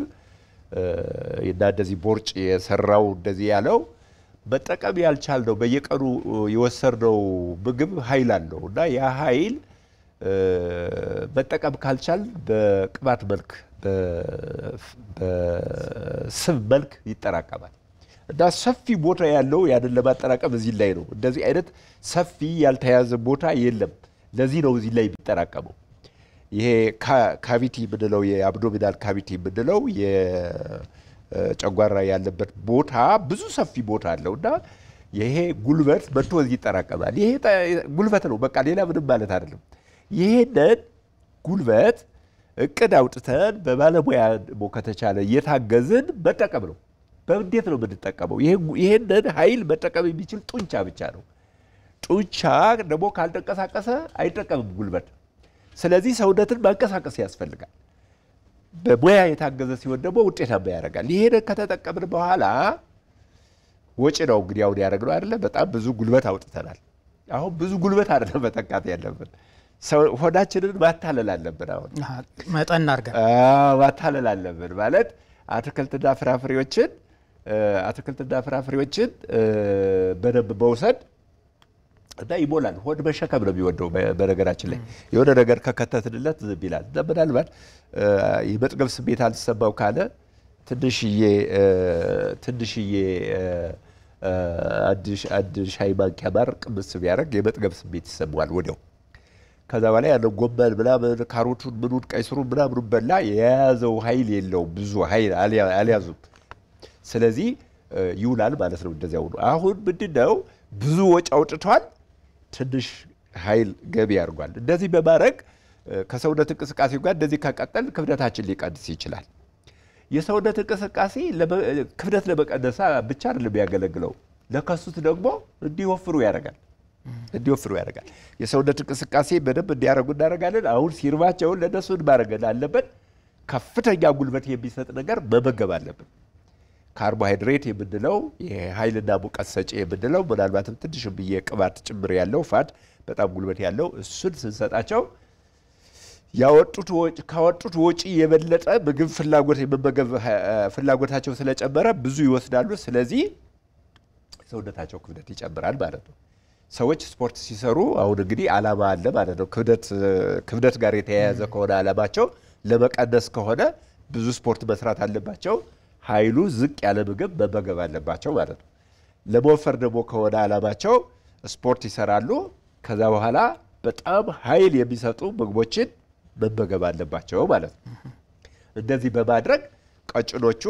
እና እንደዚህ ቦርጭ የሰራው እንደዚህ ያለው መጠቀም ያልቻልነው በየቀኑ የወሰድነው ምግብ ኃይል አለው እና ያ ኃይል መጠቀም ካልቻል በቅባት መልክ በስብ መልክ ይጠራቀማል እና ሰፊ ቦታ ያለው ያንን ለማጠራቀም እዚህ ላይ ነው። እንደዚህ አይነት ሰፊ ያልተያዘ ቦታ የለም። ለዚህ ነው እዚህ ላይ የሚጠራቀመው። ይሄ ካቪቲ የምንለው የአብዶሚናል ካቪቲ የምንለው የጨጓራ ያለበት ቦታ ብዙ ሰፊ ቦታ አለው እና ይሄ ጉልበት መጥቶ እዚህ ይጠራቀማል። ይሄ ጉልበት ነው፣ በቃ ሌላ ምንም ማለት አይደለም። ይሄንን ጉልበት እቅድ አውጥተን በባለሙያ ደግሞ ከተቻለ እየታገዝን መጠቀም ነው። በእንዴት ነው የምንጠቀመው? ይሄንን ኃይል መጠቀም የሚችል ጡንቻ ብቻ ነው። ጡንቻ ደግሞ ካልተንቀሳቀሰ አይጠቀምም ጉልበት። ስለዚህ ሰውነትን ማንቀሳቀስ ያስፈልጋል። በሙያ የታገዘ ሲሆን ደግሞ ውጤታማ ያደርጋል። ይሄንን ከተጠቀምን በኋላ ወጪ ነው እንግዲህ አሁን ያደረግነው አይደለ? በጣም ብዙ ጉልበት አውጥተናል። አሁን ብዙ ጉልበት አይደለም መጠቃት ያለብን፣ ሆዳችንን ማታለል አለብን። አሁን መጠን አድርገን ማታለል አለብን ማለት አትክልትና ፍራፍሬዎችን አትክልትና ፍራፍሬዎችን በደንብ መውሰድ እና ይሞላል። ሆድ መሸከም ነው የሚወደው። በነገራችን ላይ የሆነ ነገር ከከተትንለት ዝም ይላል ምናልባት የመጥገብ ስሜት አልተሰማው ካለ ትንሽዬ ትንሽዬ አንድ ሻይ ማንኪያ ማር ቅምስ ቢያደርግ የመጥገብ ስሜት ይሰማዋል ወዲያው። ከዛ በላይ ያለው ጎመን ምናምን ካሮቱን ምኑን ቀይ ስሩን በላ የያዘው ኃይል የለው ብዙ ኃይል አልያዙም። ስለዚህ ይውላል ማለት ነው። እንደዚያ አሁን ምንድን ነው ብዙ ወጪ አውጥቷል። ትንሽ ኃይል ገቢ ያደርጓል። እንደዚህ በማድረግ ከሰውነት እንቅስቃሴው ጋር እንደዚህ ከቀጠል ክብደታችን ሊቀንስ ይችላል። የሰውነት እንቅስቃሴ ክብደት ለመቀነሳ ብቻ አይደለም የሚያገለግለው፣ ለከሱት ደግሞ እንዲወፍሩ ያደርጋል እንዲወፍሩ ያደርጋል። የሰውነት እንቅስቃሴ በደንብ እንዲያደርጉ እናደርጋለን። አሁን ሲርባቸውን ለነሱ ማድረግ አለበት። ከፍተኛ ጉልበት የሚሰጥ ነገር መመገብ አለብን። ካርቦሃይድሬት የምንለው የኃይልና ሙቀት ሰጪ የምንለው ምናልባትም ትንሽ ብዬ ቅባት ጭምር ያለው ፋት በጣም ጉልበት ያለው እሱን ስንሰጣቸው ያወጡት ካወጡት ወጪ የበለጠ ምግብ ፍላጎት የመመገብ ፍላጎታቸው ስለጨመረ ብዙ ይወስዳሉ። ስለዚህ ሰውነታቸው ክብደት ይጨምራል ማለት ነው። ሰዎች ስፖርት ሲሰሩ አሁን እንግዲህ አላማ አለ ማለት ነው። ክብደት ጋር የተያያዘ ከሆነ አላማቸው ለመቀነስ ከሆነ ብዙ ስፖርት መስራት አለባቸው። ኃይሉ ዝቅ ያለ ምግብ መመገብ አለባቸው ማለት ነው። ለመወፈር ደግሞ ከሆነ አላማቸው ስፖርት ይሰራሉ። ከዛ በኋላ በጣም ኃይል የሚሰጡ ምግቦችን መመገብ አለባቸው ማለት ነው። እንደዚህ በማድረግ ቀጭኖቹ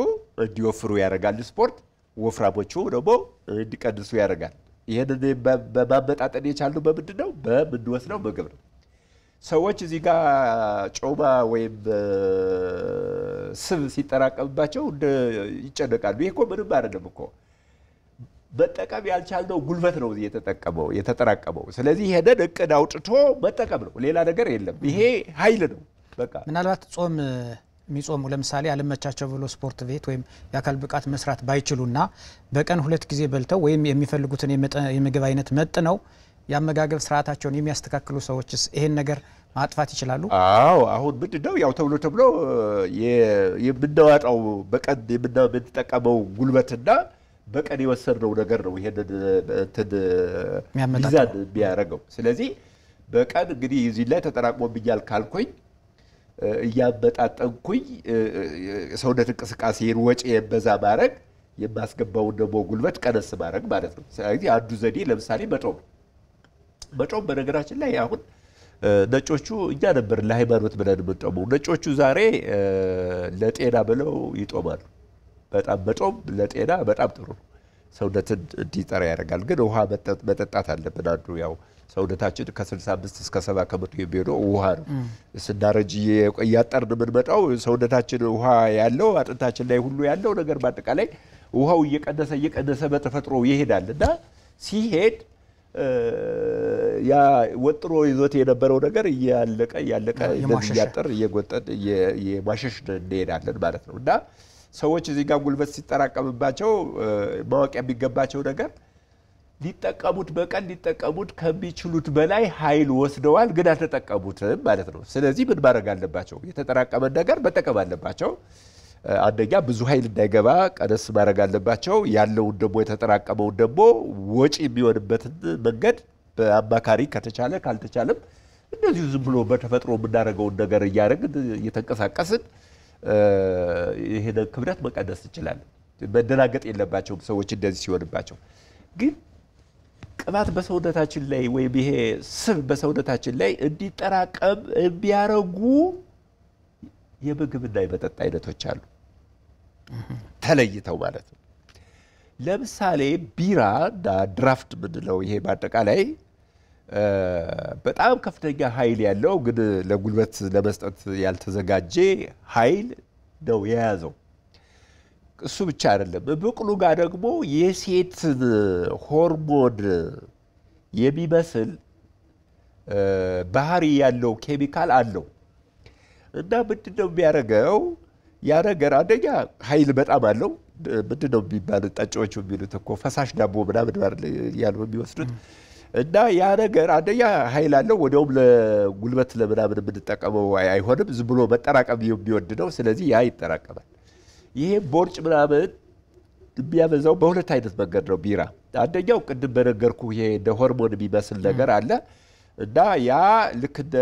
እንዲወፍሩ ያደርጋል ስፖርት፣ ወፍራሞቹ ደግሞ እንዲቀንሱ ያደርጋል። ይህንን በማመጣጠን የቻሉ በምንድን ነው? በምንወስደው ምግብ ነው። ሰዎች እዚህ ጋር ጮባ ወይም ስብ ሲጠራቀምባቸው ይጨነቃሉ። ይህ እኮ ምንም አይደለም እኮ መጠቀም ያልቻልነው ጉልበት ነው የተጠቀመው የተጠራቀመው። ስለዚህ ይሄንን እቅድ አውጥቶ መጠቀም ነው፣ ሌላ ነገር የለም። ይሄ ኃይል ነው። በቃ ምናልባት ጾም የሚጾሙ ለምሳሌ አለመቻቸው ብሎ ስፖርት ቤት ወይም የአካል ብቃት መስራት ባይችሉና በቀን ሁለት ጊዜ በልተው ወይም የሚፈልጉትን የምግብ አይነት መጥነው የአመጋገብ ስርዓታቸውን የሚያስተካክሉ ሰዎችስ ይሄን ነገር ማጥፋት ይችላሉ? አዎ አሁን ምንድነው ያው ተብሎ ተብሎ የምናዋጣው በቀን የምንጠቀመው ጉልበትና በቀን የወሰድነው ነገር ነው ይሄንን ሚዛን የሚያደርገው። ስለዚህ በቀን እንግዲህ እዚህ ላይ ተጠራቅሞብኛል ካልኩኝ እያመጣጠንኩኝ ሰውነት እንቅስቃሴን ወጪ የበዛ ማድረግ የማስገባውን ደግሞ ጉልበት ቀነስ ማድረግ ማለት ነው። ስለዚህ አንዱ ዘዴ ለምሳሌ መጦም በጮም በነገራችን ላይ አሁን ነጮቹ እኛ ነበር ለሃይማኖት ብለን የምንጦመው። ነጮቹ ዛሬ ለጤና ብለው ይጦማሉ። በጣም በጦም ለጤና በጣም ጥሩ ነው። ሰውነትን እንዲጠራ ያደርጋል። ግን ውሃ መጠጣት አለብን። አንዱ ያው ሰውነታችን ከ65 እስከ 70 ከመቶ የሚሆነው ውሃ ነው። ስናረጅ እያጠርን የምንመጣው ሰውነታችን ውሃ ያለው አጥንታችን ላይ ሁሉ ያለው ነገር በአጠቃላይ ውሃው እየቀነሰ እየቀነሰ በተፈጥሮ ይሄዳል እና ሲሄድ ያ ወጥሮ ይዞት የነበረው ነገር እያለቀ እያለቀ እያጠር እየጎጠጥ የማሸሽ እንሄዳለን ማለት ነው እና ሰዎች እዚህ ጋር ጉልበት ሲጠራቀምባቸው ማወቅ የሚገባቸው ነገር ሊጠቀሙት በቀን ሊጠቀሙት ከሚችሉት በላይ ኃይል ወስደዋል፣ ግን አልተጠቀሙትም ማለት ነው። ስለዚህ ምን ማድረግ አለባቸው? የተጠራቀመን ነገር መጠቀም አለባቸው። አንደኛ ብዙ ኃይል እንዳይገባ ቀነስ ማድረግ አለባቸው። ያለውን ደግሞ የተጠራቀመውን ደግሞ ወጪ የሚሆንበትን መንገድ በአማካሪ ከተቻለ ካልተቻለም እንደዚሁ ዝም ብሎ በተፈጥሮ የምናደርገውን ነገር እያደረግን እየተንቀሳቀስን ይህ ክብደት መቀነስ እንችላለን። መደናገጥ የለባቸውም ሰዎች እንደዚህ ሲሆንባቸው። ግን ቅባት በሰውነታችን ላይ ወይም ይሄ ስብ በሰውነታችን ላይ እንዲጠራቀም የሚያረጉ የምግብና የመጠጥ አይነቶች አሉ። ተለይተው ማለት ነው። ለምሳሌ ቢራ ድራፍት ምንለው ይሄ በአጠቃላይ በጣም ከፍተኛ ኃይል ያለው ግን ለጉልበት ለመስጠት ያልተዘጋጀ ኃይል ነው የያዘው። እሱ ብቻ አይደለም። ብቅሉ ጋር ደግሞ የሴት ሆርሞን የሚመስል ባህሪ ያለው ኬሚካል አለው እና ምንድን ነው የሚያደርገው? ያረገር አንደኛ ኃይል በጣም አለው። ምንድን ነው የሚባሉት ጠጪዎቹ የሚሉት እኮ ፈሳሽ ዳቦ ምናምን ያሉ የሚወስዱት እና ያ ነገር አንደኛ ኃይል አለው። ወዲያውም ለጉልበት ለምናምን የምንጠቀመው አይሆንም። ዝም ብሎ መጠራቀም የሚወድ ነው። ስለዚህ ያ ይጠራቀማል። ይሄ ቦርጭ ምናምን የሚያበዛው በሁለት አይነት መንገድ ነው ቢራ። አንደኛው ቅድም በነገርኩ ይሄ እንደ ሆርሞን የሚመስል ነገር አለ እና ያ ልክ እንደ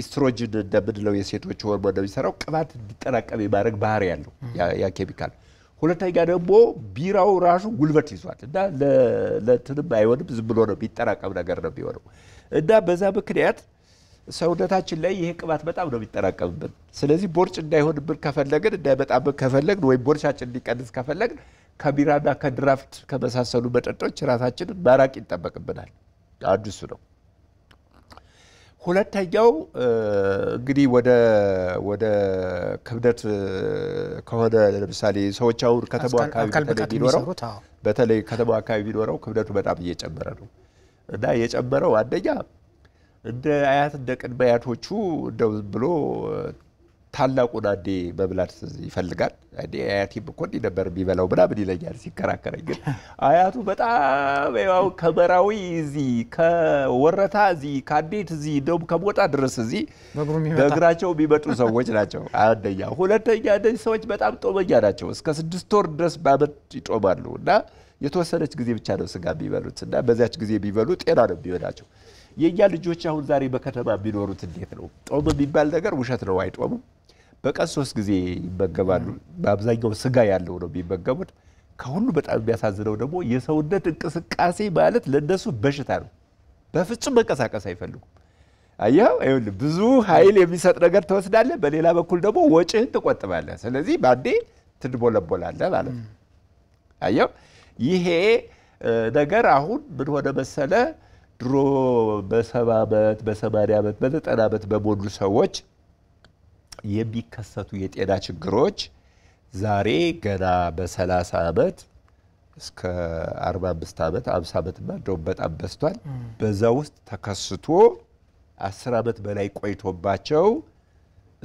ኢስትሮጅን እንደምንለው የሴቶች ሆርሞን እንደሚሰራው ቅባት እንዲጠራቀም የማድረግ ባህሪ ያለው ያ ኬሚካል። ሁለተኛ ደግሞ ቢራው ራሱ ጉልበት ይዟል እና ለእንትንም አይሆንም፣ ዝም ብሎ ነው የሚጠራቀም ነገር ነው የሚሆነው እና በዛ ምክንያት ሰውነታችን ላይ ይሄ ቅባት በጣም ነው የሚጠራቀምብን። ስለዚህ ቦርጭ እንዳይሆንብን ከፈለግን እንዳይመጣብን ከፈለግን ወይም ቦርቻችን እንዲቀንስ ከፈለግን ከቢራና ከድራፍት ከመሳሰሉ መጠጦች ራሳችንን ማራቅ ይጠበቅብናል። አንዱ ነው። ሁለተኛው እንግዲህ ወደ ወደ ክብደት ከሆነ ለምሳሌ ሰዎች አሁን ከተማ አካባቢ ቢኖረው በተለይ ከተማ አካባቢ ቢኖረው ክብደቱ በጣም እየጨመረ ነው እና እየጨመረው አንደኛ እንደ አያት እንደ ቅድመ አያቶቹ እንደው ብሎ ታላቁ ዳዴ መብላት ይፈልጋል። አያቴም እኮ እንዲህ ነበር የሚበላው ምናምን ይለኛል ሲከራከረኝ። ግን አያቱ በጣም ያው ከመራዊ እዚህ ከወረታ እዚህ ከአዴት እዚህ እንደውም ከቦጣ ድረስ እዚህ በእግራቸው የሚመጡ ሰዎች ናቸው። አንደኛ። ሁለተኛ እነዚህ ሰዎች በጣም ጦመኛ ናቸው። እስከ ስድስት ወር ድረስ በዓመት ይጦማሉ እና የተወሰነች ጊዜ ብቻ ነው ስጋ የሚበሉት እና በዚያች ጊዜ የሚበሉ ጤና ነው የሚሆናቸው። የእኛ ልጆች አሁን ዛሬ በከተማ የሚኖሩት እንዴት ነው? ጦም የሚባል ነገር ውሸት ነው። አይጦሙም በቀን ሶስት ጊዜ ይመገባሉ። በአብዛኛው ስጋ ያለው ነው የሚመገቡት። ከሁሉ በጣም የሚያሳዝነው ደግሞ የሰውነት እንቅስቃሴ ማለት ለእነሱ በሽታ ነው። በፍጹም መንቀሳቀስ አይፈልጉም። አያው ይኸውልህ ብዙ ኃይል የሚሰጥ ነገር ትወስዳለህ፣ በሌላ በኩል ደግሞ ወጪህን ትቆጥባለህ። ስለዚህ ባንዴ ትድቦለቦላለህ ማለት ነው። አያው ይሄ ነገር አሁን ምን ሆነ መሰለ ድሮ በሰባ ዓመት በሰማንያ ዓመት በዘጠና ዓመት በሞሉ ሰዎች የሚከሰቱ የጤና ችግሮች ዛሬ ገና በ30 ዓመት እስከ 45 ዓመት 50 ዓመት ማደው በጣም በስቷል። በዛ ውስጥ ተከስቶ 10 ዓመት በላይ ቆይቶባቸው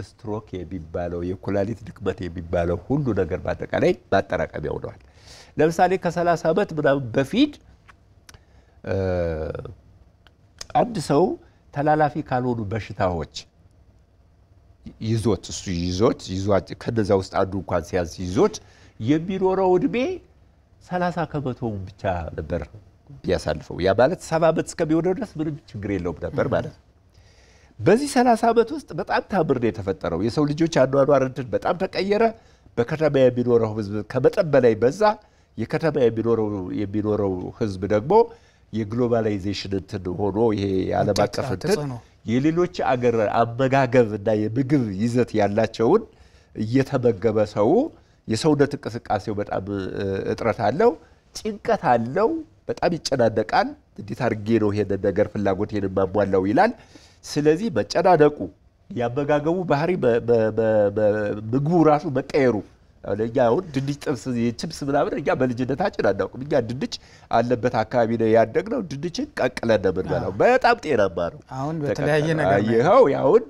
ስትሮክ የሚባለው የኩላሊት ድክመት የሚባለው ሁሉ ነገር በአጠቃላይ ማጠራቀሚያ ሆነዋል። ለምሳሌ ከ30 ዓመት ምናምን በፊት አንድ ሰው ተላላፊ ካልሆኑ በሽታዎች ይዞት እሱ ይዞት ይዟት ከነዛ ውስጥ አንዱ እንኳን ሲያዝ ይዞት የሚኖረው እድሜ ሰላሳ ከመቶውን ብቻ ነበር ቢያሳልፈው ያ ማለት ሰባ ዓመት እስከሚሆነው ድረስ ምንም ችግር የለውም ነበር ማለት ነው። በዚህ ሰላሳ ዓመት ውስጥ በጣም ታምር ነው የተፈጠረው። የሰው ልጆች አኗኗር እንትን በጣም ተቀየረ። በከተማ የሚኖረው ህዝብ ከመጠን በላይ በዛ። የከተማ የሚኖረው ህዝብ ደግሞ የግሎባላይዜሽን እንትን ሆኖ ይሄ የዓለም አቀፍ እንትን የሌሎች አገር አመጋገብ እና የምግብ ይዘት ያላቸውን እየተመገበ ሰው የሰውነት እንቅስቃሴው በጣም እጥረት አለው፣ ጭንቀት አለው፣ በጣም ይጨናነቃል። እንዴት አድርጌ ነው ይሄንን ነገር ፍላጎቴን የማሟላው ይላል። ስለዚህ መጨናነቁ፣ የአመጋገቡ ባህሪ ምግቡ ራሱ መቀየሩ እኛ አሁን ድንች ጥብስ ችብስ ምናምን እኛ በልጅነታችን አናውቅም። እኛ ድንች አለበት አካባቢ ነው ያደግነው። ድንችን ቀቅለን ነው የምንበላው። በጣም ጤናማ ነው። አሁን በተለያየ ነገር ይኸው ያሁን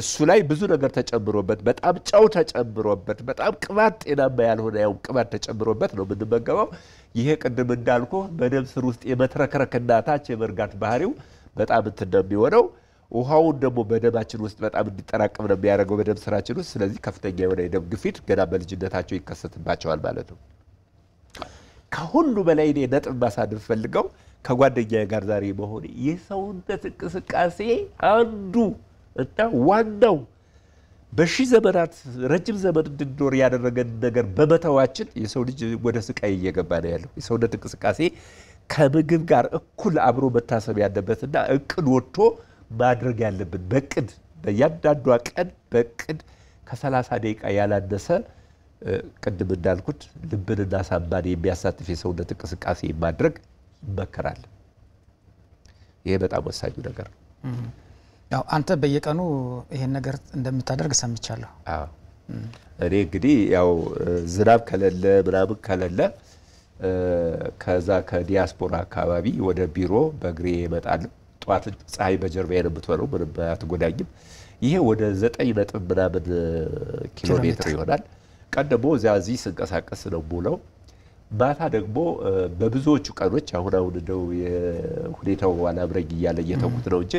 እሱ ላይ ብዙ ነገር ተጨምሮበት፣ በጣም ጨው ተጨምሮበት፣ በጣም ቅባት ጤናማ ያልሆነ ያው ቅባት ተጨምሮበት ነው የምንመገበው። ይሄ ቅድም እንዳልኩ በደም ስር ውስጥ የመትረክረክና ታች የመርጋት ባህሪው በጣም እንትን ነው የሚሆነው። ውሃውን ደግሞ በደማችን ውስጥ በጣም እንዲጠራቀም ነው የሚያደርገው በደም ስራችን ውስጥ። ስለዚህ ከፍተኛ የሆነ የደም ግፊት ገና በልጅነታቸው ይከሰትባቸዋል ማለት ነው። ከሁሉ በላይ እኔ ነጥብ ማሳደብ ፈልገው ከጓደኛ ጋር ዛሬ መሆን የሰውነት እንቅስቃሴ አንዱ እና ዋናው በሺህ ዘመናት ረጅም ዘመን እንድንኖር ያደረገን ነገር በመተዋችን የሰው ልጅ ወደ ስቃይ እየገባ ነው ያለው። የሰውነት እንቅስቃሴ ከምግብ ጋር እኩል አብሮ መታሰብ ያለበትና እቅድ ወጥቶ ማድረግ ያለብን በቅድ በእያንዳንዷ ቀን በቅድ ከ30 ደቂቃ ያላነሰ ቅድም እንዳልኩት ልብንና ሳምባን የሚያሳትፍ የሰውነት እንቅስቃሴ ማድረግ ይመከራል። ይሄ በጣም ወሳኙ ነገር ነው። ያው አንተ በየቀኑ ይሄን ነገር እንደምታደርግ ሰምቻለሁ። እኔ እንግዲህ ያው ዝናብ ከሌለ ምናምን ከሌለ ከዛ ከዲያስፖራ አካባቢ ወደ ቢሮ በእግሬ እመጣለሁ። ጠዋት ፀሐይ በጀርባ ነው የምትሆነው፣ ምንም አትጎዳኝም። ይሄ ወደ ዘጠኝ ነጥብ ምናምን ኪሎ ሜትር ይሆናል። ቀን ደግሞ እዚያ እዚህ ስንቀሳቀስ ነው ሙለው ማታ ደግሞ በብዙዎቹ ቀኖች አሁን አሁን እንደው የሁኔታው አላብረኝ እያለ እየተኩት ነው እንጂ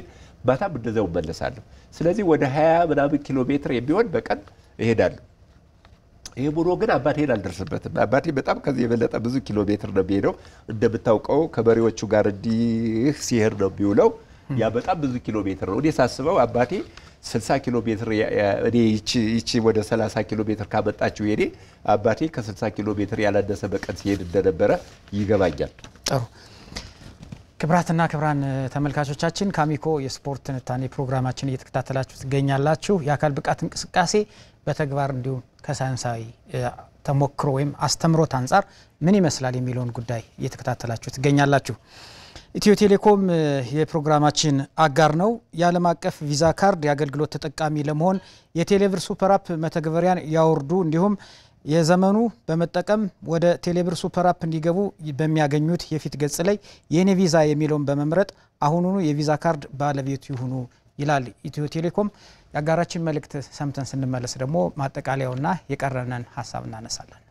ማታም እንደዚያው እመለሳለሁ። ስለዚህ ወደ ሀያ ምናምን ኪሎ ሜትር የሚሆን በቀን እሄዳለሁ። ይሄ ቡኖ ግን አባቴን አልደርስበትም። አባቴ በጣም ከዚህ የበለጠ ብዙ ኪሎ ሜትር ነው የሚሄደው። እንደምታውቀው ከበሬዎቹ ጋር እንዲህ ሲሄድ ነው የሚውለው። ያ በጣም ብዙ ኪሎ ሜትር ነው። እኔ ሳስበው አባቴ 60 ኪሎ ሜትር እኔ ይቺ ወደ 30 ኪሎ ሜትር ካመጣችው የኔ አባቴ ከ60 ኪሎ ሜትር ያላነሰ በቀን ሲሄድ እንደነበረ ይገባኛል። ጥሩ ክብራትና ክብራን ተመልካቾቻችን ከአሚኮ የስፖርት ትንታኔ ፕሮግራማችን እየተከታተላችሁ ትገኛላችሁ። የአካል ብቃት እንቅስቃሴ በተግባር እንዲሁም ከሳይንሳዊ ተሞክሮ ወይም አስተምሮት አንጻር ምን ይመስላል የሚለውን ጉዳይ እየተከታተላችሁ ትገኛላችሁ። ኢትዮ ቴሌኮም የፕሮግራማችን አጋር ነው። የዓለም አቀፍ ቪዛ ካርድ የአገልግሎት ተጠቃሚ ለመሆን የቴሌብር ሱፐር አፕ መተግበሪያን ያወርዱ፣ እንዲሁም የዘመኑ በመጠቀም ወደ ቴሌብር ሱፐር አፕ እንዲገቡ በሚያገኙት የፊት ገጽ ላይ የኔ ቪዛ የሚለውን በመምረጥ አሁኑኑ የቪዛ ካርድ ባለቤቱ ይሁኑ ይላል ኢትዮ ቴሌኮም። የአጋራችን መልእክት ሰምተን ስንመለስ ደግሞ ማጠቃለያውና የቀረነን ሀሳብ እናነሳለን።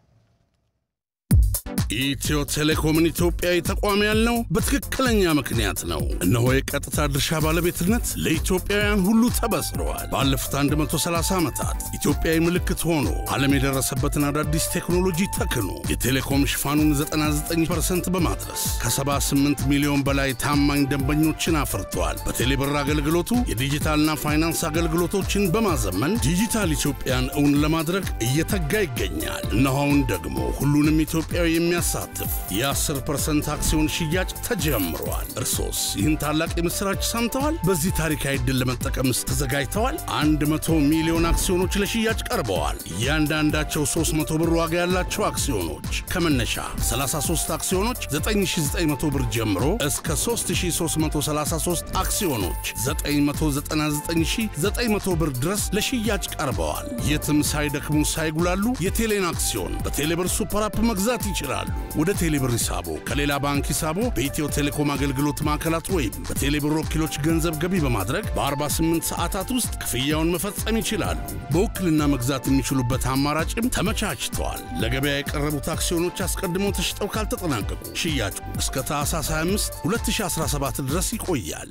ኢትዮ ቴሌኮምን ኢትዮጵያ የተቋም ያልነው በትክክለኛ ምክንያት ነው። እነሆ የቀጥታ ድርሻ ባለቤትነት ለኢትዮጵያውያን ሁሉ ተበስረዋል። ባለፉት 130 ዓመታት ኢትዮጵያዊ ምልክት ሆኖ ዓለም የደረሰበትን አዳዲስ ቴክኖሎጂ ተክኖ የቴሌኮም ሽፋኑን 99 በማድረስ ከ78 ሚሊዮን በላይ ታማኝ ደንበኞችን አፍርቷል። በቴሌብር አገልግሎቱ የዲጂታልና ፋይናንስ አገልግሎቶችን በማዘመን ዲጂታል ኢትዮጵያን እውን ለማድረግ እየተጋ ይገኛል። እነሆ አሁን ደግሞ ሁሉንም ኢትዮጵያዊ የሚያሳትፍ የ10 ፐርሰንት አክሲዮን ሽያጭ ተጀምሯል። እርሶስ ይህን ታላቅ የምሥራች ሰምተዋል? በዚህ ታሪካዊ ዕድል ለመጠቀምስ ተዘጋጅተዋል? 100 ሚሊዮን አክሲዮኖች ለሽያጭ ቀርበዋል። እያንዳንዳቸው 300 ብር ዋጋ ያላቸው አክሲዮኖች ከመነሻ 33 አክሲዮኖች 9900 ብር ጀምሮ እስከ 3333 አክሲዮኖች 999900 ብር ድረስ ለሽያጭ ቀርበዋል። የትም ሳይደክሙ ሳይጉላሉ የቴሌን አክሲዮን በቴሌብር ሱፐር አፕ መግዛት ይችላል። ይሰራሉ። ወደ ቴሌብር ሂሳቦ ከሌላ ባንክ ሂሳቦ በኢትዮ ቴሌኮም አገልግሎት ማዕከላት ወይም በቴሌብር ወኪሎች ገንዘብ ገቢ በማድረግ በ48 ሰዓታት ውስጥ ክፍያውን መፈጸም ይችላሉ። በውክልና መግዛት የሚችሉበት አማራጭም ተመቻችተዋል። ለገበያ የቀረቡት አክሲዮኖች አስቀድመው ተሽጠው ካልተጠናቀቁ ሽያጩ እስከ ታህሳስ 25 2017 ድረስ ይቆያል።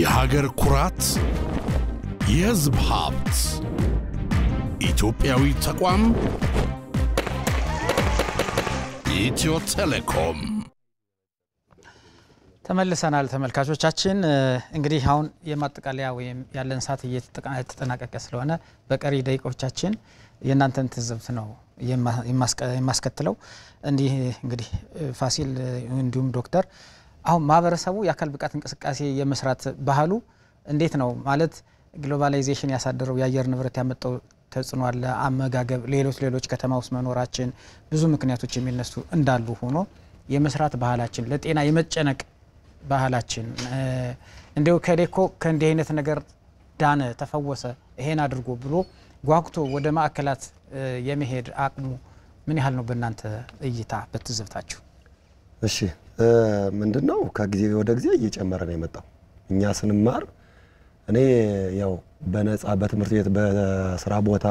የሀገር ኩራት የህዝብ ሀብት ኢትዮጵያዊ ተቋም ኢትዮ ቴሌኮም ተመልሰናል ተመልካቾቻችን። እንግዲህ አሁን የማጠቃለያ ወይም ያለን ሰዓት እየተጠናቀቀ ስለሆነ በቀሪ ደቂቆቻችን የእናንተን ትዝብት ነው የማስከትለው። እንዲህ እንግዲህ ፋሲል እንዲሁም ዶክተር፣ አሁን ማህበረሰቡ የአካል ብቃት እንቅስቃሴ የመስራት ባህሉ እንዴት ነው ማለት ግሎባላይዜሽን ያሳደረው የአየር ንብረት ያመጣው ተጽዕኖ አለ፣ አመጋገብ፣ ሌሎች ሌሎች ከተማ ውስጥ መኖራችን ብዙ ምክንያቶች የሚነሱ እንዳሉ ሆኖ የመስራት ባህላችን፣ ለጤና የመጨነቅ ባህላችን እንዲሁ ከሌኮ ከእንዲህ አይነት ነገር ዳነ፣ ተፈወሰ፣ ይሄን አድርጎ ብሎ ጓጉቶ ወደ ማዕከላት የመሄድ አቅሙ ምን ያህል ነው? በእናንተ እይታ በትዝብታችሁ? እሺ ምንድን ነው ከጊዜ ወደ ጊዜ እየጨመረ ነው የመጣው እኛ ስንማር እኔ ያው በነፃ በትምህርት ቤት በስራ ቦታ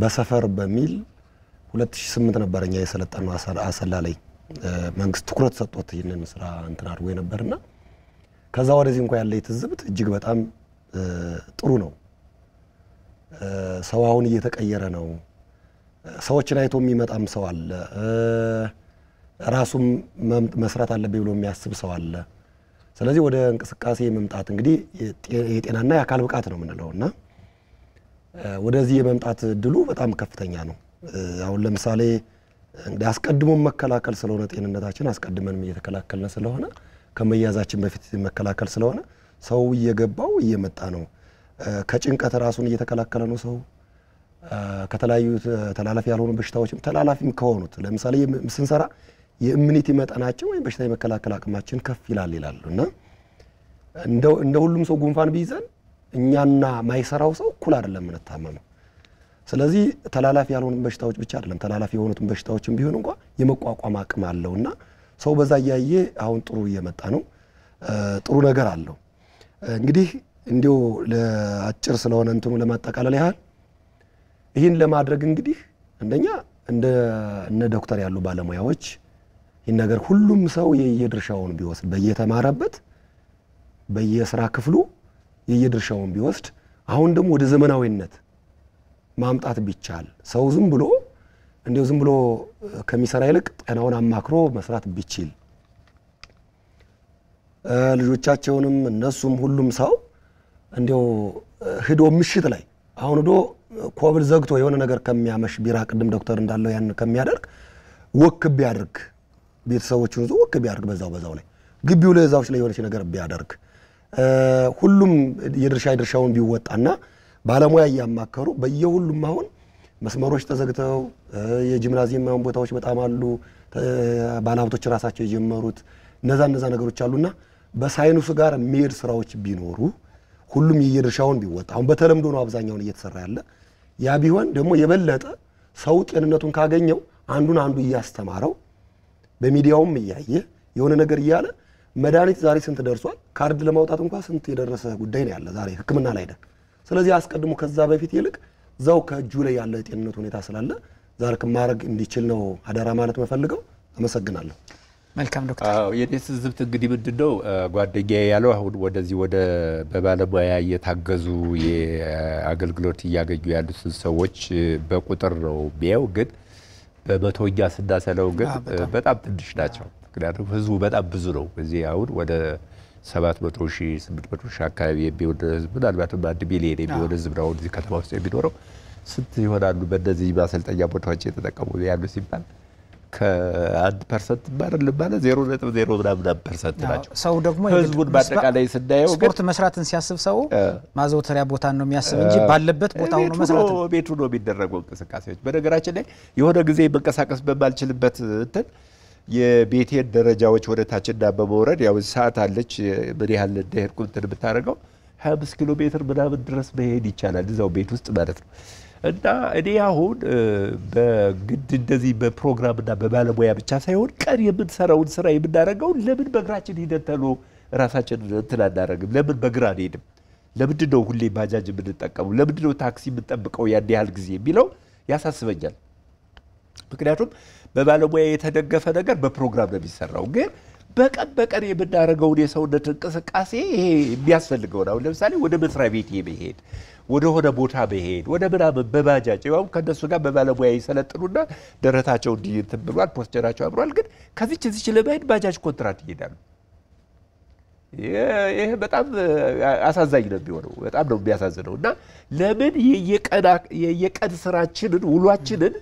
በሰፈር በሚል 2008 ነበረኛ የሰለጠነው አሰላ ላይ መንግስት ትኩረት ሰጥቶት ይህንን ስራ እንትን አድርጎ ነበርና ከዛ ወደዚህ እንኳ ያለ የትዝብት እጅግ በጣም ጥሩ ነው። ሰው አሁን እየተቀየረ ነው። ሰዎችን አይቶ የሚመጣም ሰው አለ። ራሱም መስራት አለብኝ ብሎ የሚያስብ ሰው አለ። ስለዚህ ወደ እንቅስቃሴ መምጣት እንግዲህ የጤናና የአካል ብቃት ነው የምንለው እና ወደዚህ የመምጣት እድሉ በጣም ከፍተኛ ነው። አሁን ለምሳሌ እንግዲህ አስቀድሞም መከላከል ስለሆነ ጤንነታችን አስቀድመንም እየተከላከልን ስለሆነ ከመያዛችን በፊት መከላከል ስለሆነ ሰው እየገባው እየመጣ ነው። ከጭንቀት ራሱን እየተከላከለ ነው ሰው ከተለያዩ ተላላፊ ያልሆኑ በሽታዎችም ተላላፊም ከሆኑት ለምሳሌ ስንሰራ የኢሚኒቲ መጠናችን ወይም በሽታ የመከላከል አቅማችን ከፍ ይላል ይላሉ እና እንደ ሁሉም ሰው ጉንፋን ቢይዘን እኛና ማይሰራው ሰው እኩል አይደለም የምንታመመው። ስለዚህ ተላላፊ ያልሆኑ በሽታዎች ብቻ አይደለም ተላላፊ የሆኑትን በሽታዎችም ቢሆን እንኳ የመቋቋም አቅም አለውና ሰው በዛ እያየ አሁን ጥሩ እየመጣ ነው። ጥሩ ነገር አለው። እንግዲህ እንዲሁ ለአጭር ስለሆነ እንትኑ ለማጠቃለል ያህል ይህን ለማድረግ እንግዲህ አንደኛ እንደ እነ ዶክተር ያሉ ባለሙያዎች ይህን ነገር ሁሉም ሰው የየድርሻውን ቢወስድ በየተማረበት በየስራ ክፍሉ የየድርሻውን ቢወስድ አሁን ደግሞ ወደ ዘመናዊነት ማምጣት ቢቻል ሰው ዝም ብሎ እንዲሁ ዝም ብሎ ከሚሰራ ይልቅ ጤናውን አማክሮ መስራት ቢችል ልጆቻቸውንም እነሱም ሁሉም ሰው እንዲው ሂዶ ምሽት ላይ አሁን ዶ ኮብል ዘግቶ የሆነ ነገር ከሚያመሽ ቢራ ቅድም ዶክተር እንዳለው ያን ከሚያደርግ ወክ ቢያደርግ ቤተሰቦችን ይዞ ወክ ቢያደርግ በዛው በዛው ላይ ግቢው ላይ ላይ የሆነች ነገር ቢያደርግ ሁሉም የድርሻ የድርሻውን ቢወጣና ባለሙያ እያማከሩ በየሁሉም አሁን መስመሮች ተዘግተው የጂምናዚየም ቦታዎች በጣም አሉ። ባለሀብቶች ራሳቸው የጀመሩት እነዛ እነዛ ነገሮች አሉና በሳይንሱ ጋር የሚሄድ ስራዎች ቢኖሩ ሁሉም የየድርሻውን ቢወጣ አሁን በተለምዶ ነው አብዛኛውን እየተሰራ ያለ። ያ ቢሆን ደግሞ የበለጠ ሰው ጤንነቱን ካገኘው አንዱን አንዱ እያስተማረው በሚዲያውም እያየ የሆነ ነገር እያለ መድኃኒት ዛሬ ስንት ደርሷል? ካርድ ለማውጣት እንኳ ስንት የደረሰ ጉዳይ ነው ያለ ዛሬ ህክምና ላይ ደ ስለዚህ አስቀድሞ ከዛ በፊት ይልቅ እዛው ከእጁ ላይ ያለ የጤንነት ሁኔታ ስላለ ዛሬ ማድረግ እንዲችል ነው አደራ ማለት መፈልገው። አመሰግናለሁ። መልካም ዶክተር። የኔ ትዝብት እንግዲህ ምንድን ነው ጓደኛዬ ያለው አሁን ወደዚህ ወደ በባለሙያ እየታገዙ የአገልግሎት እያገኙ ያሉትን ሰዎች በቁጥር ነው ቢያው ግን በመቶኛ ስናሰለው ግን በጣም ትንሽ ናቸው። ምክንያቱም ህዝቡ በጣም ብዙ ነው። እዚህ አሁን ወደ ሰባት ሺህ ስምንት ሺህ አካባቢ የሚሆን ህዝብ ምናልባትም አንድ ሚሊዮን የሚሆን ህዝብ ነው አሁን እዚህ ከተማ ውስጥ የሚኖረው። ስንት ይሆናሉ በእነዚህ ማሰልጠኛ ቦታዎች የተጠቀሙ ያሉ ሲባል ከአንድ ፐርሰንት ባር ልባለ ዜሮ ነጥብ ዜሮ ምናምን ፐርሰንት ናቸው። ሰው ደግሞ ህዝቡን በአጠቃላይ ስናየው ስፖርት መስራትን ሲያስብ ሰው ማዘውተሪያ ቦታን ነው የሚያስብ እንጂ ባለበት ቦታ ሆኖ መስራት ቤቱ ነው የሚደረጉ እንቅስቃሴዎች። በነገራችን ላይ የሆነ ጊዜ መንቀሳቀስ በማልችልበት እንትን የቤቴን ደረጃዎች ወደ ታችና በመውረድ ያው ሰዓት አለች ምን ያህል እንደሄድኩ እንትን ብታደርገው 25 ኪሎ ሜትር ምናምን ድረስ መሄድ ይቻላል እዛው ቤት ውስጥ ማለት ነው። እና እኔ አሁን በግድ እንደዚህ በፕሮግራም በፕሮግራምና በባለሙያ ብቻ ሳይሆን ቀን የምንሰራውን ስራ የምናደርገውን ለምን በእግራችን ሂደን ተሎ ራሳችን እንትን አናደርግም? ለምን በግራ አንሄድም? ለምንድን ነው ሁሌ ባጃጅ የምንጠቀሙ? ለምንድን ነው ታክሲ የምንጠብቀው ያን ያህል ጊዜ የሚለው ያሳስበኛል። ምክንያቱም በባለሙያ የተደገፈ ነገር በፕሮግራም ነው የሚሰራው። ግን በቀን በቀን የምናደርገውን የሰውነት እንቅስቃሴ ይሄ የሚያስፈልገውን አሁን ለምሳሌ ወደ መስሪያ ቤት መሄድ ወደ ሆነ ቦታ በሄድ ወደ ምናምን በባጃጅ ያውም ከእነሱ ጋር በባለሙያ ይሰለጥኑና ደረታቸው እንዲህ እንትን ብሏል፣ ፖስቸራቸው አምሯል። ግን ከዚች እዚች ለመሄድ ባጃጅ ኮንትራት ይሄዳሉ። ይህ በጣም አሳዛኝ ነው የሚሆነው። በጣም ነው የሚያሳዝነው። እና ለምን የየቀን ስራችንን ውሏችንን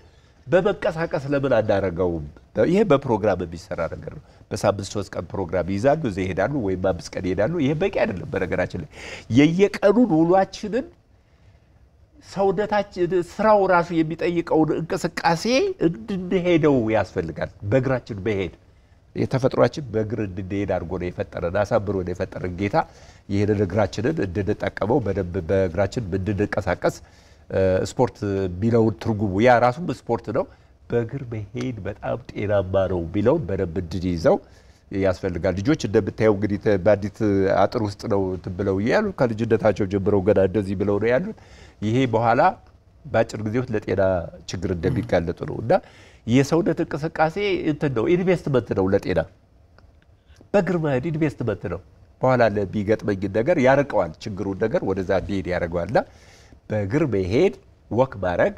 በመንቀሳቀስ ለምን አናረገውም? ይሄ በፕሮግራም የሚሰራ ነገር ነው። በሳምንት ሶስት ቀን ፕሮግራም ይይዛሉ፣ እዚያ ይሄዳሉ፣ ወይም አምስት ቀን ይሄዳሉ። ይሄ በቂ አይደለም። በነገራችን ላይ የየቀኑን ውሏችንን ሰውነታች ስራው ራሱ የሚጠይቀው እንቅስቃሴ እንድንሄደው ያስፈልጋል። በእግራችን በሄድ የተፈጥሯችን በእግር እንድንሄድ አድርጎ ነው የፈጠረን አሳምሮ ነው የፈጠረን ጌታ። ይህንን እግራችንን እንድንጠቀመው በደንብ በእግራችን እንድንቀሳቀስ ስፖርት ቢለውን ትርጉሙ ያ ራሱም ስፖርት ነው። በእግር መሄድ በጣም ጤናማ ነው ቢለውን በደንብ እንድንይዘው ያስፈልጋል። ልጆች እንደምታየው እንግዲህ በአንዲት አጥር ውስጥ ነው ትብለው ያሉ ከልጅነታቸው ጀምረው ገና እንደዚህ ብለው ነው ያሉት። ይሄ በኋላ በአጭር ጊዜ ውስጥ ለጤና ችግር እንደሚጋለጡ ነው እና የሰውነት እንቅስቃሴ እንትን ነው፣ ኢንቨስትመንት ነው ለጤና በእግር መሄድ ኢንቨስትመንት ነው። በኋላ ለሚገጥመኝ ነገር ያርቀዋል፣ ችግሩን ነገር ወደዛ እንዲሄድ ያደርገዋልና በእግር መሄድ ወክ ማድረግ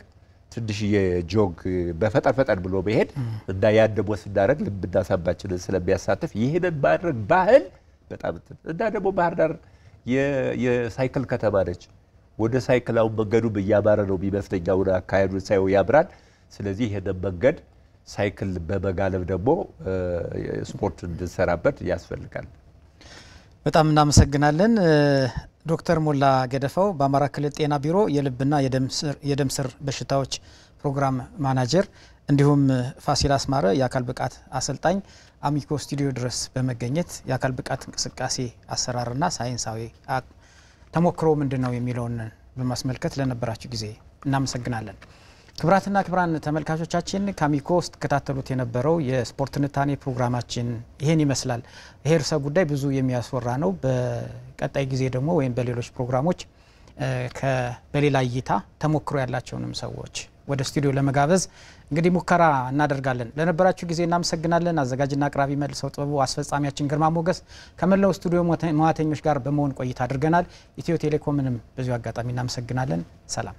ትንሽ የጆግ በፈጠን ፈጠን ብሎ መሄድ እና ያን ደግሞ ስናደርግ ልብና ሳንባችንን ስለሚያሳትፍ ይህንን ማድረግ ባህል በጣም እና ደግሞ ባህር ዳር የሳይክል ከተማ ነች። ወደ ሳይክላው በገዱ መንገዱም እያማረ ወደ የሚመስለኝ ሳይው ያብራል። ስለዚህ ይሄ መንገድ ሳይክል በመጋለብ ደግሞ ስፖርት እንድንሰራበት ያስፈልጋል። በጣም እናመሰግናለን ዶክተር ሞላ ገደፈው በአማራ ክልል ጤና ቢሮ የልብና የደም ስር በሽታዎች ፕሮግራም ማናጀር እንዲሁም ፋሲል አስማረ የአካል ብቃት አሰልጣኝ አሚኮ ስቱዲዮ ድረስ በመገኘት የአካል ብቃት እንቅስቃሴ አሰራርና ሳይንሳዊ አቅ ተሞክሮ ምንድን ነው የሚለውን በማስመልከት ለነበራችሁ ጊዜ እናመሰግናለን። ክብራትና ክብራን ተመልካቾቻችን ከአሚኮ ስትከታተሉት የነበረው የስፖርት ትንታኔ ፕሮግራማችን ይሄን ይመስላል። ይሄ ርዕሰ ጉዳይ ብዙ የሚያስወራ ነው። በቀጣይ ጊዜ ደግሞ ወይም በሌሎች ፕሮግራሞች በሌላ እይታ ተሞክሮ ያላቸውንም ሰዎች ወደ ስቱዲዮ ለመጋበዝ እንግዲህ ሙከራ እናደርጋለን። ለነበራችሁ ጊዜ እናመሰግናለን። አዘጋጅና አቅራቢ መልሰው ጥበቡ፣ አስፈጻሚያችን ግርማ ሞገስ ከመላው ስቱዲዮ መዋተኞች ጋር በመሆን ቆይታ አድርገናል። ኢትዮ ቴሌኮምንም በዚሁ አጋጣሚ እናመሰግናለን። ሰላም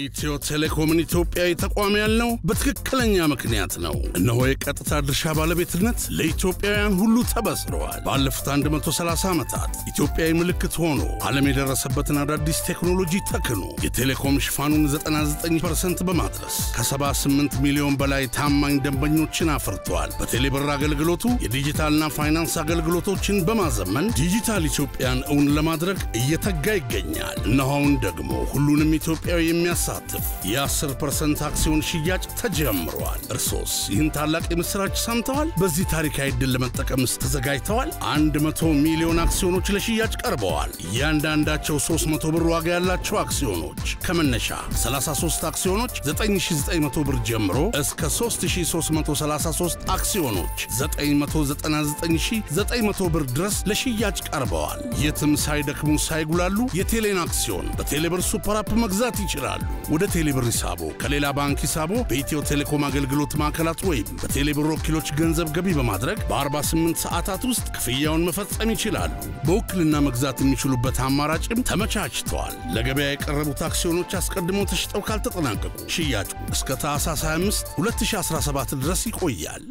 ኢትዮ ቴሌኮምን ኢትዮጵያ የተቋም ያልነው በትክክለኛ ምክንያት ነው። እነሆ የቀጥታ ድርሻ ባለቤትነት ለኢትዮጵያውያን ሁሉ ተበስረዋል። ባለፉት 130 ዓመታት ኢትዮጵያዊ ምልክት ሆኖ ዓለም የደረሰበትን አዳዲስ ቴክኖሎጂ ተክኖ የቴሌኮም ሽፋኑን 99 በማድረስ ከ78 ሚሊዮን በላይ ታማኝ ደንበኞችን አፍርቷል። በቴሌብር አገልግሎቱ የዲጂታልና ፋይናንስ አገልግሎቶችን በማዘመን ዲጂታል ኢትዮጵያን እውን ለማድረግ እየተጋ ይገኛል። እነሆ አሁን ደግሞ ሁሉንም ኢትዮጵያዊ የሚያ የሚያሳትፍ የ10 ፐርሰንት አክሲዮን ሽያጭ ተጀምሯል። እርሶስ ይህን ታላቅ የምሥራች ሰምተዋል? በዚህ ታሪካዊ ዕድል ለመጠቀምስ ተዘጋጅተዋል? 100 ሚሊዮን አክሲዮኖች ለሽያጭ ቀርበዋል። እያንዳንዳቸው 300 ብር ዋጋ ያላቸው አክሲዮኖች ከመነሻ 33 አክሲዮኖች 9900 ብር ጀምሮ እስከ 3333 አክሲዮኖች 999900 ብር ድረስ ለሽያጭ ቀርበዋል። የትም ሳይደክሙ ሳይጉላሉ የቴሌን አክሲዮን በቴሌብር ሱፐር አፕ መግዛት ይችላል? ወደ ቴሌብር ሂሳቦ ከሌላ ባንክ ሂሳቦ በኢትዮ ቴሌኮም አገልግሎት ማዕከላት ወይም በቴሌብር ወኪሎች ገንዘብ ገቢ በማድረግ በ48 ሰዓታት ውስጥ ክፍያውን መፈጸም ይችላሉ። በውክልና መግዛት የሚችሉበት አማራጭም ተመቻችተዋል። ለገበያ የቀረቡት አክሲዮኖች አስቀድመው ተሽጠው ካልተጠናቀቁ ሽያጩ እስከ ታህሳስ 25 2017 ድረስ ይቆያል።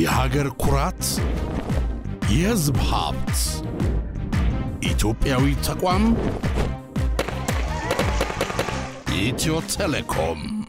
የሀገር ኩራት፣ የህዝብ ሀብት፣ ኢትዮጵያዊ ተቋም Meteor Telekom.